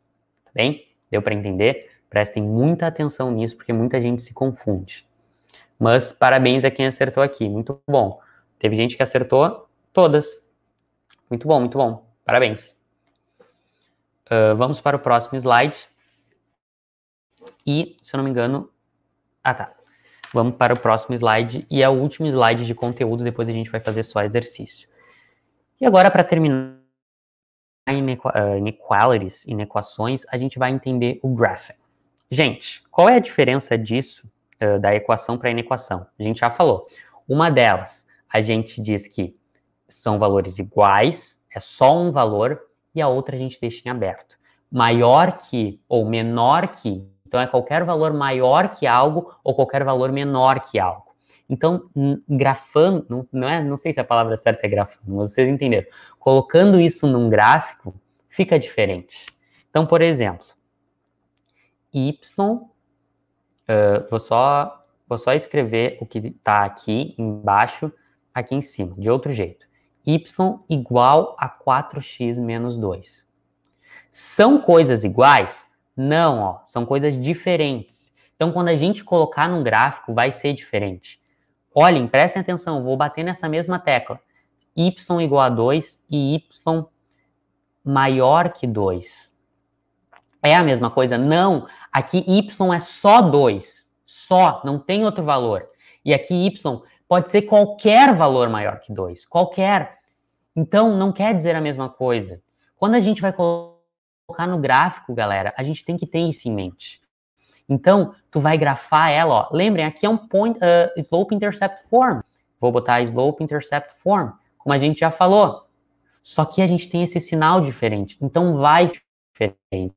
Tá bem? Deu para entender? Prestem muita atenção nisso, porque muita gente se confunde. Mas parabéns a quem acertou aqui. Muito bom. Teve gente que acertou todas. Muito bom, muito bom. Parabéns. Uh, vamos para o próximo slide. E, se eu não me engano. Ah, tá. Vamos para o próximo slide. E é o último slide de conteúdo. Depois a gente vai fazer só exercício. E agora, para terminar eh, inequalities, inequações, a gente vai entender o graphing. Gente, qual é a diferença disso, uh, da equação para inequação? A gente já falou. Uma delas, a gente diz que são valores iguais, é só um valor, e a outra a gente deixa em aberto. Maior que ou menor que, então é qualquer valor maior que algo ou qualquer valor menor que algo. Então, grafando, não, não, é, não sei se a palavra certa é grafando, mas vocês entenderam. Colocando isso num gráfico, fica diferente. Então, por exemplo, y, uh, vou, só, vou só escrever o que está aqui embaixo, aqui em cima, de outro jeito. y igual a 4x menos 2. São coisas iguais? Não, ó, são coisas diferentes. Então, quando a gente colocar num gráfico, vai ser diferente. Olhem, prestem atenção, vou bater nessa mesma tecla. Y igual a 2 e Y maior que 2. É a mesma coisa? Não. Aqui Y é só 2. Só, não tem outro valor. E aqui Y pode ser qualquer valor maior que 2. Qualquer. Então, não quer dizer a mesma coisa. Quando a gente vai colocar no gráfico, galera, a gente tem que ter isso em mente. Então, tu vai grafar ela, ó. Lembrem, aqui é um point, uh, slope intercept form. Vou botar slope intercept form, como a gente já falou. Só que a gente tem esse sinal diferente. Então, vai diferente.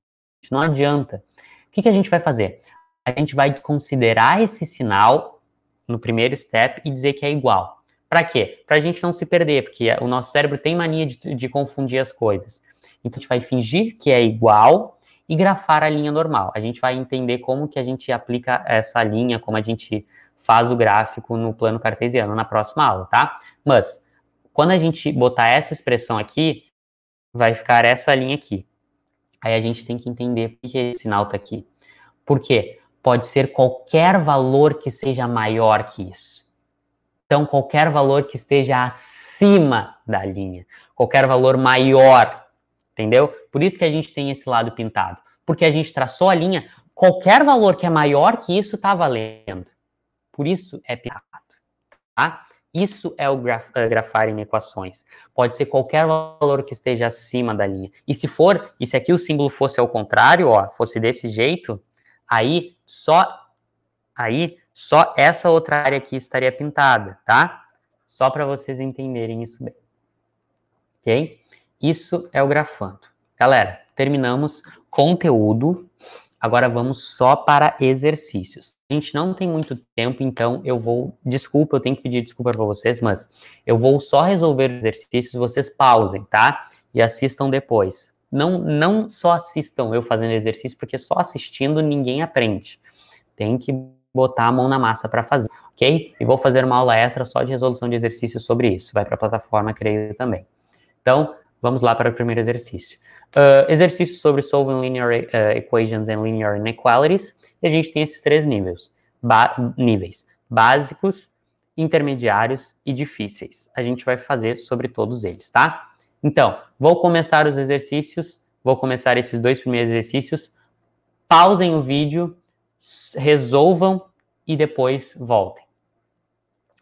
Não adianta. O que, que a gente vai fazer? A gente vai considerar esse sinal no primeiro step e dizer que é igual. Para quê? Para a gente não se perder, porque o nosso cérebro tem mania de, de confundir as coisas. Então, a gente vai fingir que é igual e grafar a linha normal. A gente vai entender como que a gente aplica essa linha, como a gente faz o gráfico no plano cartesiano na próxima aula, tá? Mas, quando a gente botar essa expressão aqui, vai ficar essa linha aqui. Aí a gente tem que entender por que esse sinal está aqui. Por quê? Pode ser qualquer valor que seja maior que isso. Então, qualquer valor que esteja acima da linha, qualquer valor maior Entendeu? Por isso que a gente tem esse lado pintado. Porque a gente traçou a linha, qualquer valor que é maior que isso está valendo. Por isso é pintado. Tá? Isso é o graf, eh, grafar em equações. Pode ser qualquer valor que esteja acima da linha. E se for, e se aqui o símbolo fosse ao contrário, ó, fosse desse jeito, aí só aí só essa outra área aqui estaria pintada, tá? Só para vocês entenderem isso bem. OK? Isso é o grafando. Galera, terminamos conteúdo. Agora vamos só para exercícios. A gente não tem muito tempo, então eu vou. Desculpa, eu tenho que pedir desculpa para vocês, mas eu vou só resolver exercícios. Vocês pausem, tá? E assistam depois. Não, não só assistam eu fazendo exercício, porque só assistindo ninguém aprende. Tem que botar a mão na massa para fazer, ok? E vou fazer uma aula extra só de resolução de exercícios sobre isso. Vai para a plataforma, creio também. Então, Vamos lá para o primeiro exercício. Uh, exercício sobre solving linear uh, equations and linear inequalities. E a gente tem esses três níveis, ba níveis: básicos, intermediários e difíceis. A gente vai fazer sobre todos eles, tá? Então, vou começar os exercícios, vou começar esses dois primeiros exercícios. Pausem o vídeo, resolvam e depois voltem.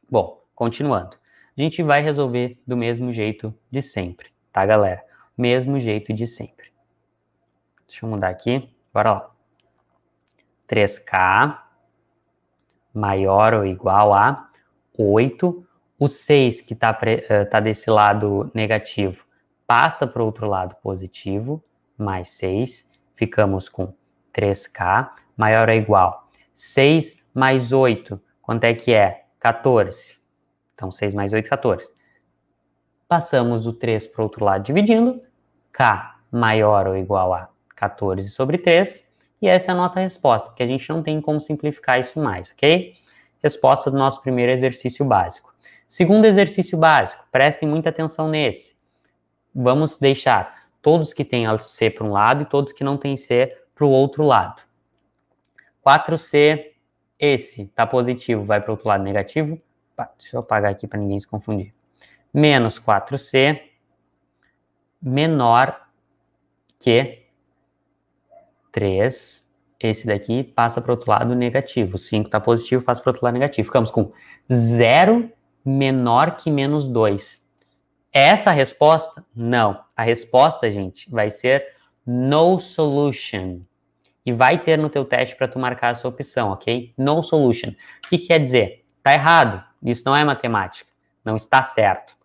Bom, continuando. A gente vai resolver do mesmo jeito de sempre tá, galera? Mesmo jeito de sempre. Deixa eu mudar aqui. Bora lá. 3K maior ou igual a 8. O 6, que está eh, tá desse lado negativo, passa para o outro lado positivo, mais 6. Ficamos com 3K maior ou igual. 6 mais 8, quanto é que é? 14. Então, 6 mais 8, 14. Passamos o 3 para o outro lado dividindo. K maior ou igual a 14 sobre 3. E essa é a nossa resposta, porque a gente não tem como simplificar isso mais, ok? Resposta do nosso primeiro exercício básico. Segundo exercício básico, prestem muita atenção nesse. Vamos deixar todos que têm C para um lado e todos que não têm C para o outro lado. 4C, esse está positivo, vai para o outro lado negativo. Deixa eu apagar aqui para ninguém se confundir menos 4C menor que 3. Esse daqui passa para o outro lado negativo. 5 está positivo, passa para o outro lado negativo. Ficamos com 0 menor que menos 2. Essa resposta, não. A resposta, gente, vai ser no solution. E vai ter no teu teste para tu marcar essa opção, ok? No solution. O que, que quer dizer? Tá errado. Isso não é matemática. Não está certo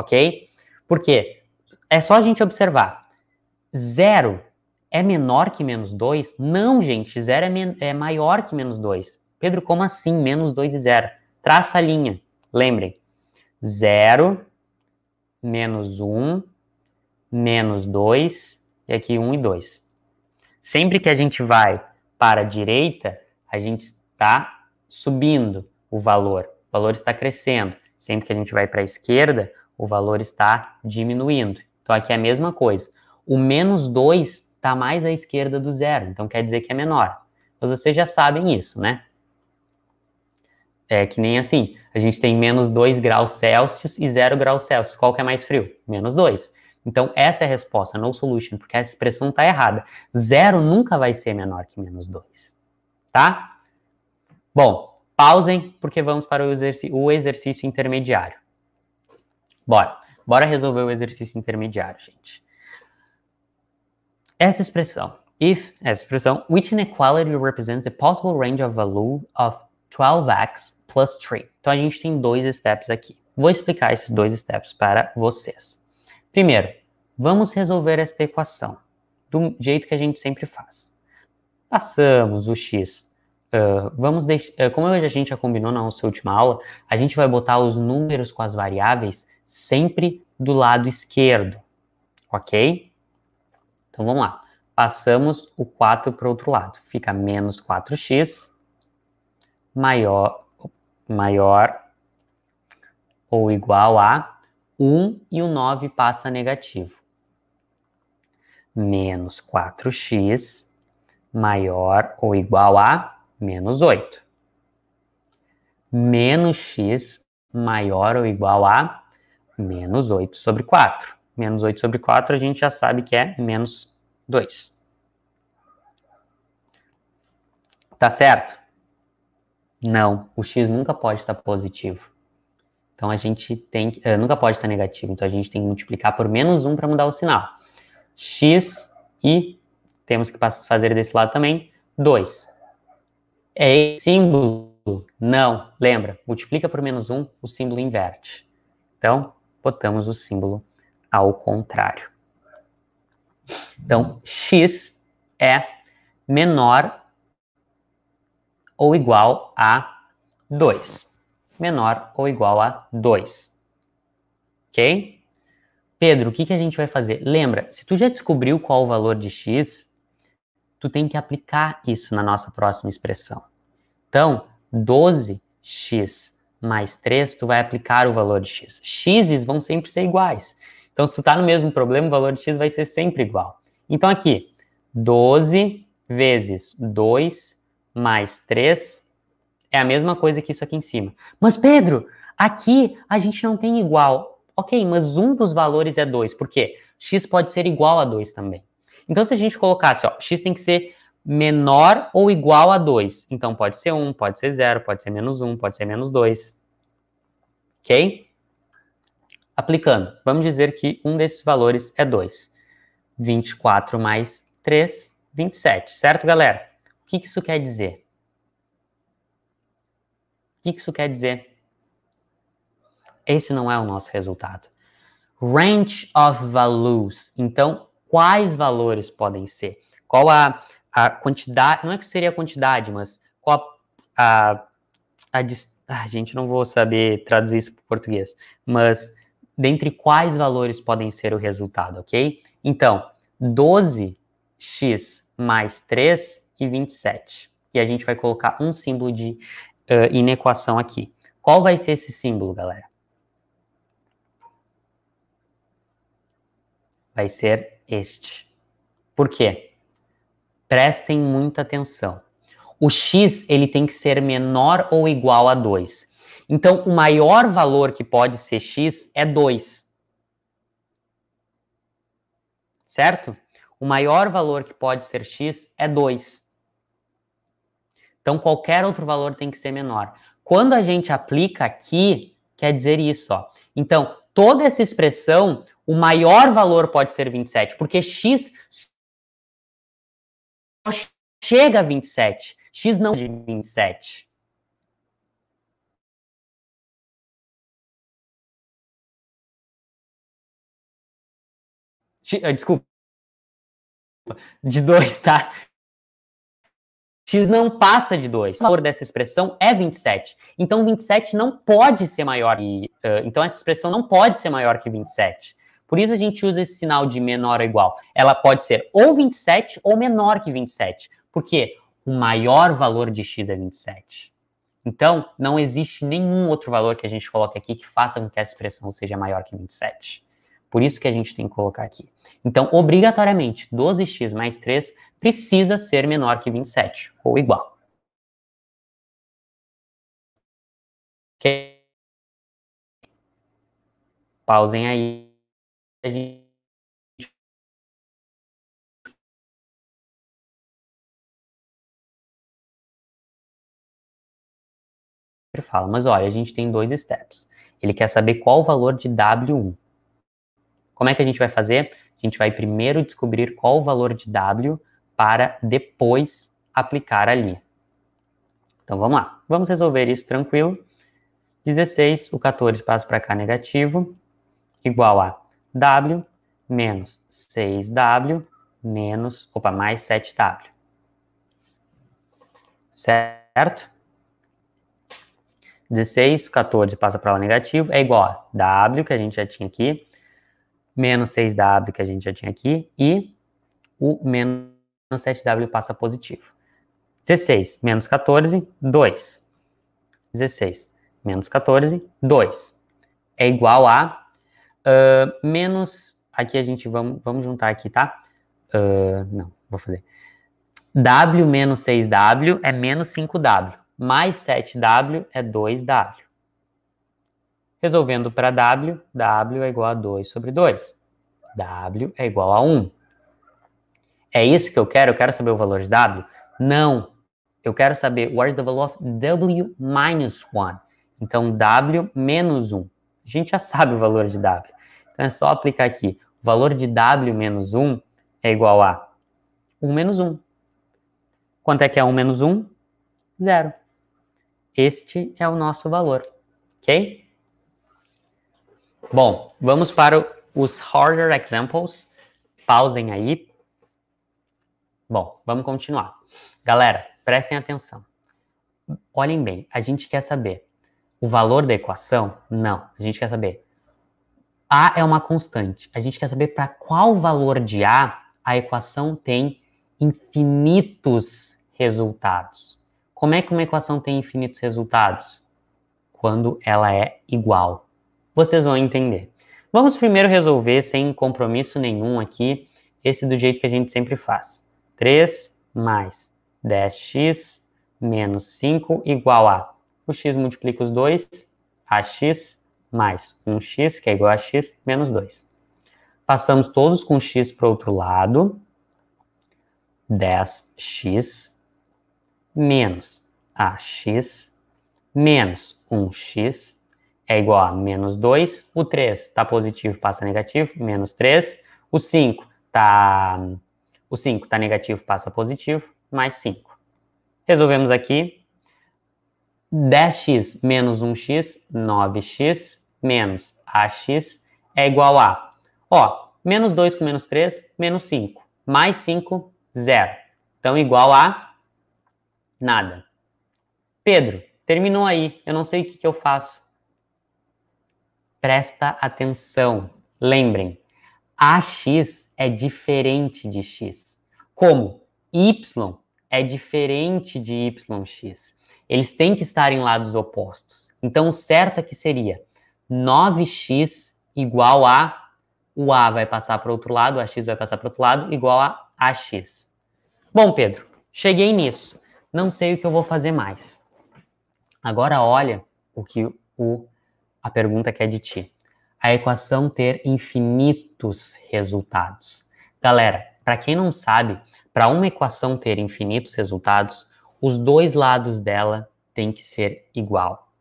ok? Porque é só a gente observar. Zero é menor que menos 2? Não, gente, zero é, é maior que menos 2. Pedro, como assim? Menos 2 e zero. Traça a linha. Lembrem. Zero, menos 1, um, menos 2, e aqui 1 um e 2. Sempre que a gente vai para a direita, a gente está subindo o valor, o valor está crescendo. Sempre que a gente vai para a esquerda, o valor está diminuindo. Então aqui é a mesma coisa. O menos 2 está mais à esquerda do zero, então quer dizer que é menor. Mas vocês já sabem isso, né? É que nem assim, a gente tem menos 2 graus Celsius e 0 graus Celsius. Qual que é mais frio? Menos 2. Então, essa é a resposta, no solution, porque essa expressão está errada. Zero nunca vai ser menor que menos 2, tá? Bom, pausem, porque vamos para o exercício, o exercício intermediário. Bora. Bora resolver o exercício intermediário, gente. Essa expressão, if, essa expressão, which inequality represents a possible range of value of 12x plus 3. Então, a gente tem dois steps aqui. Vou explicar esses dois steps para vocês. Primeiro, vamos resolver esta equação do jeito que a gente sempre faz. Passamos o x. Uh, vamos uh, como a gente já combinou na nossa última aula, a gente vai botar os números com as variáveis sempre do lado esquerdo, ok? Então vamos lá. Passamos o 4 para o outro lado. Fica menos 4x maior, maior ou igual a 1 e o 9 passa negativo. Menos 4x maior ou igual a menos 8. Menos x maior ou igual a menos 8 sobre 4. Menos 8 sobre 4 a gente já sabe que é menos 2. Tá certo? Não, o x nunca pode estar tá positivo. Então a gente tem Uh, nunca pode estar tá negativo. Então a gente tem que multiplicar por menos 1 para mudar o sinal. x e temos que fazer desse lado também 2. É símbolo? Não. Lembra, multiplica por menos 1, o símbolo inverte. Então, botamos o símbolo ao contrário. Então, x é menor ou igual a 2. Menor ou igual a 2. Ok? Pedro, o que, que a gente vai fazer? Lembra, se tu já descobriu qual o valor de x, tu tem que aplicar isso na nossa próxima expressão. Então, 12x mais 3, tu vai aplicar o valor de x. x's vão sempre ser iguais. Então, se tu está no mesmo problema, o valor de x vai ser sempre igual. Então, aqui, 12 vezes 2 mais 3 é a mesma coisa que isso aqui em cima. Mas, Pedro, aqui a gente não tem igual. Ok, mas um dos valores é 2. Por quê? x pode ser igual a 2 também. Então, se a gente colocasse, ó, x tem que ser menor ou igual a 2. Então, pode ser 1, pode ser 0, pode ser menos 1, pode ser menos 2. Ok? Aplicando, vamos dizer que um desses valores é 2. 24 mais 3, 27. Certo, galera? O que, isso quer dizer? O que isso quer dizer? Esse não é o nosso resultado. Range of values. Então, quais valores podem ser? Qual a a quantidade, não é que seria a quantidade, mas qual a, a, a, a ah, gente não vou saber traduzir isso para português, mas dentre quais valores podem ser o resultado, ok? Então, 12x mais 3 e 27. E a gente vai colocar um símbolo de uh, inequação aqui. Qual vai ser esse símbolo, galera? Vai ser este. Por quê? Prestem muita atenção. O x ele tem que ser menor ou igual a 2. Então, o maior valor que pode ser x é 2. Certo? O maior valor que pode ser x é 2. Então, qualquer outro valor tem que ser menor. Quando a gente aplica aqui, quer dizer isso. Ó. Então, toda essa expressão, o maior valor pode ser 27, porque x chega a 27. X não é de 27. Ah, desculpa. De 2, tá? X não passa de 2. O valor dessa expressão é 27. Então, 27 não pode ser maior que. Uh, então, essa expressão não pode ser maior que 27. Por isso a gente usa esse sinal de menor ou igual. Ela pode ser ou 27 ou menor que 27. porque O maior valor de x é 27. Então, não existe nenhum outro valor que a gente coloque aqui que faça com que essa expressão seja maior que 27. Por isso que a gente tem que colocar aqui. Então, obrigatoriamente, 12x mais 3 precisa ser menor que 27, ou igual. Pausem aí a gente fala, mas olha, a gente tem dois steps. Ele quer saber qual o valor de W1. Como é que a gente vai fazer? A gente vai primeiro descobrir qual o valor de W para depois aplicar ali. Então vamos lá. Vamos resolver isso tranquilo. 16, o 14 passa para cá negativo, igual a W menos 6W menos, opa, mais 7W. Certo? 16, 14 passa para o negativo, é igual a W, que a gente já tinha aqui, menos 6W, que a gente já tinha aqui, e o menos 7W passa positivo. 16 menos 14, 2. 16 menos 14, 2. É igual a uh, menos. Aqui a gente vamos, vamos juntar aqui, tá? Uh, não, vou fazer. W menos 6W é menos 5W. Mais 7W é 2W. Resolvendo para W, W é igual a 2 sobre 2. W é igual a 1. É isso que eu quero? Eu quero saber o valor de W? Não. Eu quero saber what is the value of W minus 1. Então, W menos 1 a gente já sabe o valor de W. Então é só aplicar aqui. O valor de W menos 1 é igual a 1 menos 1. Quanto é que é 1 menos 1? Zero. Este é o nosso valor, ok? Bom, vamos para os harder examples. Pausem aí. Bom, vamos continuar. Galera, prestem atenção. Olhem bem, a gente quer saber o valor da equação? Não. A gente quer saber. A é uma constante. A gente quer saber para qual valor de A a equação tem infinitos resultados. Como é que uma equação tem infinitos resultados? Quando ela é igual. Vocês vão entender. Vamos primeiro resolver, sem compromisso nenhum aqui, esse do jeito que a gente sempre faz. 3 mais 10x menos 5 igual a o x multiplica os dois, ax mais 1x, que é igual a x, menos 2. Passamos todos com x para o outro lado. 10x menos ax menos 1x é igual a menos 2. O 3 está positivo, passa negativo, menos 3. O 5 está o 5 tá negativo, passa positivo, mais 5. Resolvemos aqui 10x menos 1x, 9x menos ax é igual a, ó, menos 2 com menos 3, menos 5. Mais 5, zero. Então, igual a nada. Pedro, terminou aí. Eu não sei o que, que eu faço. Presta atenção. Lembrem, ax é diferente de x. Como y é diferente de yx eles têm que estar em lados opostos. Então, o certo aqui é seria 9x igual a o A vai passar para o outro lado, o AX vai passar para o outro lado, igual a AX. Bom, Pedro, cheguei nisso. Não sei o que eu vou fazer mais. Agora olha o que o, a pergunta quer de ti. A equação ter infinitos resultados. Galera, para quem não sabe, para uma equação ter infinitos resultados, os dois lados dela tem que ser igual.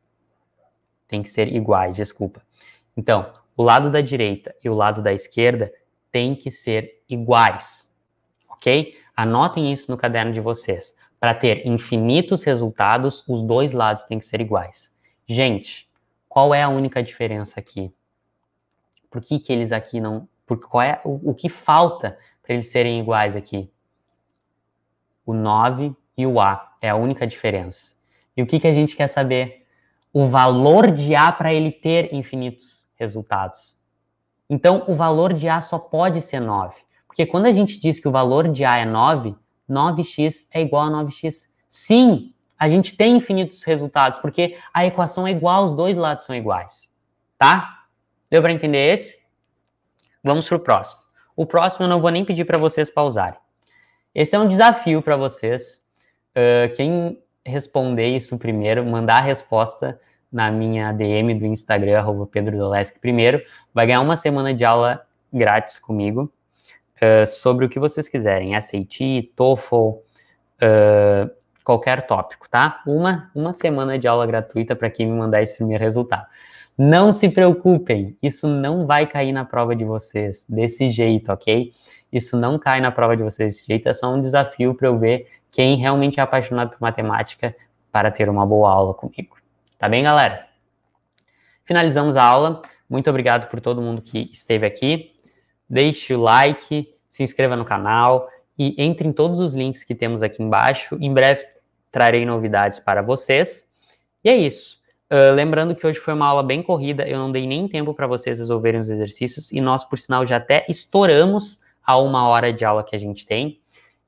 Tem que ser iguais, desculpa. Então, o lado da direita e o lado da esquerda tem que ser iguais, ok? Anotem isso no caderno de vocês. Para ter infinitos resultados, os dois lados têm que ser iguais. Gente, qual é a única diferença aqui? Por que, que eles aqui não. Por, qual é o, o que falta para eles serem iguais aqui? O 9 e o A. É a única diferença. E o que, que a gente quer saber? O valor de A para ele ter infinitos resultados. Então, o valor de A só pode ser 9. Porque quando a gente diz que o valor de A é 9, 9x é igual a 9x. Sim, a gente tem infinitos resultados, porque a equação é igual, os dois lados são iguais. Tá? Deu para entender esse? Vamos para o próximo. O próximo eu não vou nem pedir para vocês pausarem. Esse é um desafio para vocês. Ah, quem responder isso primeiro, mandar a resposta na minha DM do Instagram, arroba Pedro primeiro, vai ganhar uma semana de aula grátis comigo uh, sobre o que vocês quiserem, SAT, TOEFL, uh, qualquer tópico, tá? Uma, uma semana de aula gratuita para quem me mandar esse primeiro resultado. Não se preocupem, isso não vai cair na prova de vocês desse jeito, ok? Isso não cai na prova de vocês desse jeito, é só um desafio para eu ver quem realmente é apaixonado por matemática para ter uma boa aula comigo. Tá bem, galera? Finalizamos a aula. Muito obrigado por todo mundo que esteve aqui. Deixe o like, se inscreva no canal e entre em todos os links que temos aqui embaixo. Em breve trarei novidades para vocês. E é isso. Uh, lembrando que hoje foi uma aula bem corrida, eu não dei nem tempo para vocês resolverem os exercícios e nós, por sinal, já até estouramos a uma hora de aula que a gente tem.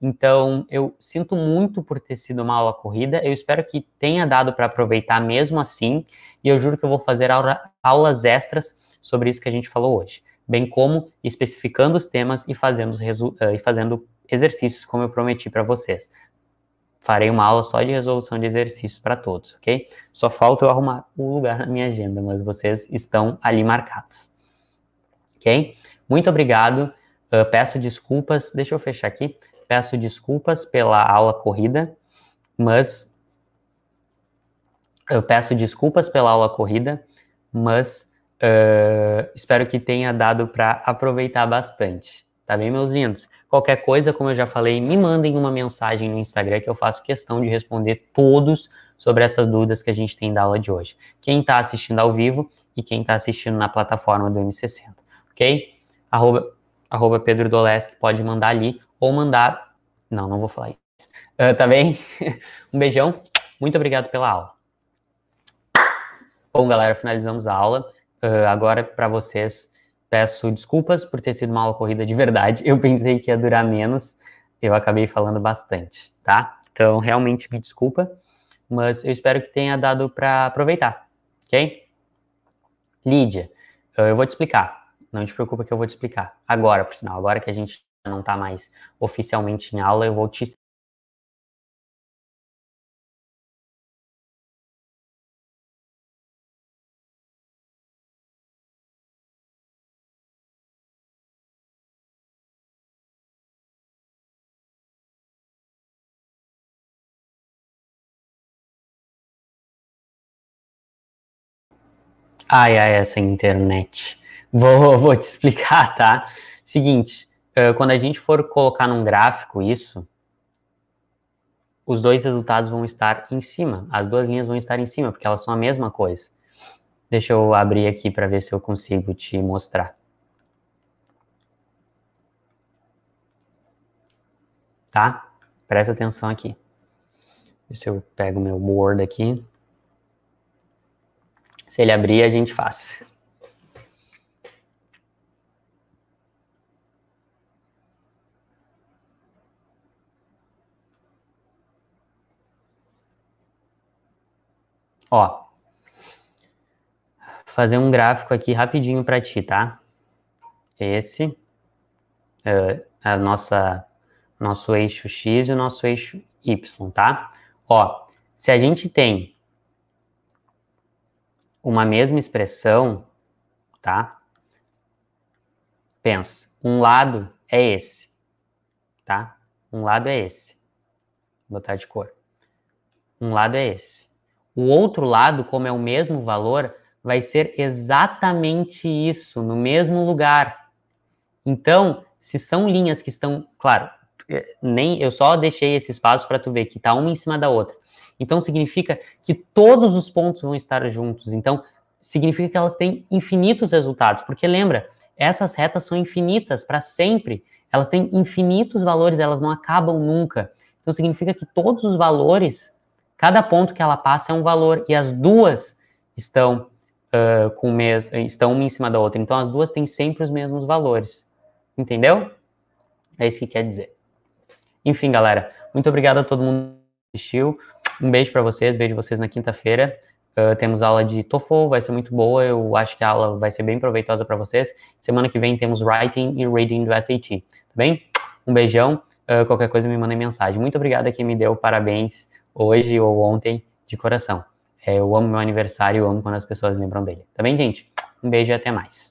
Então, eu sinto muito por ter sido uma aula corrida. Eu espero que tenha dado para aproveitar mesmo assim. E eu juro que eu vou fazer aula, aulas extras sobre isso que a gente falou hoje, bem como especificando os temas e fazendo, eh, e fazendo exercícios, como eu prometi para vocês. Farei uma aula só de resolução de exercícios para todos, ok? Só falta eu arrumar o lugar na minha agenda, mas vocês estão ali marcados, ok? Muito obrigado. Uh, peço desculpas. Deixa eu fechar aqui. Peço desculpas pela aula corrida, mas eu peço desculpas pela aula corrida, mas uh, espero que tenha dado para aproveitar bastante. Tá bem, meus lindos? Qualquer coisa, como eu já falei, me mandem uma mensagem no Instagram que eu faço questão de responder todos sobre essas dúvidas que a gente tem da aula de hoje. Quem está assistindo ao vivo e quem está assistindo na plataforma do M60, ok? Arroba, arroba Pedro Doleschi pode mandar ali ou mandar. Não, não vou falar isso. Uh, tá bem? um beijão. Muito obrigado pela aula. Bom, galera, finalizamos a aula. Uh, agora, para vocês, peço desculpas por ter sido uma aula corrida de verdade. Eu pensei que ia durar menos. Eu acabei falando bastante, tá? Então, realmente me desculpa. Mas eu espero que tenha dado para aproveitar, ok? Lídia, ah, eu vou te explicar. Não te preocupa que eu vou te explicar. Agora, por sinal, agora que a gente não está mais oficialmente em aula, eu vou te Ai, ai, essa internet. Vou, vou te explicar, tá? Seguinte, eh, quando a gente for colocar num gráfico isso, os dois resultados vão estar em cima. As duas linhas vão estar em cima, porque elas são a mesma coisa. Deixa eu abrir aqui para ver se eu consigo te mostrar. Tá? Presta atenção aqui. Se eu pego meu board aqui. Se ele abrir, a gente faz. Ó, fazer um gráfico aqui rapidinho para ti, tá? Esse é a nossa nosso eixo x e o nosso eixo y, tá? Ó, se a gente tem uma mesma expressão, tá? Pensa, um lado é esse, tá? Um lado é esse. Vou botar de cor. Um lado é esse. O outro lado, como é o mesmo valor, vai ser exatamente isso, no mesmo lugar. Então, se são linhas que estão, claro, é, nem eu só deixei esse espaço para tu ver que está uma em cima da outra. Então significa que todos os pontos vão estar juntos. Então significa que elas têm infinitos resultados, porque lembra, essas retas são infinitas para sempre. Elas têm infinitos valores, elas não acabam nunca. Então significa que todos os valores Cada ponto que ela passa é um valor e as duas estão uh, com mes estão uma em cima da outra. Então as duas têm sempre os mesmos valores. Entendeu? É isso que quer dizer. Enfim, galera, muito obrigado a todo mundo que assistiu. Um beijo para vocês, vejo vocês na quinta-feira. Uh, temos aula de TOEFL, vai ser muito boa. Eu acho que a aula vai ser bem proveitosa para vocês. Semana que vem temos Writing e Reading do SAT, tá bem? Um beijão. Uh, qualquer coisa me mandem mensagem. Muito obrigado a quem me deu parabéns hoje ou ontem de coração. É, eu amo meu aniversário, eu amo quando as pessoas lembram dele. Tá bem, gente? Um beijo e até mais.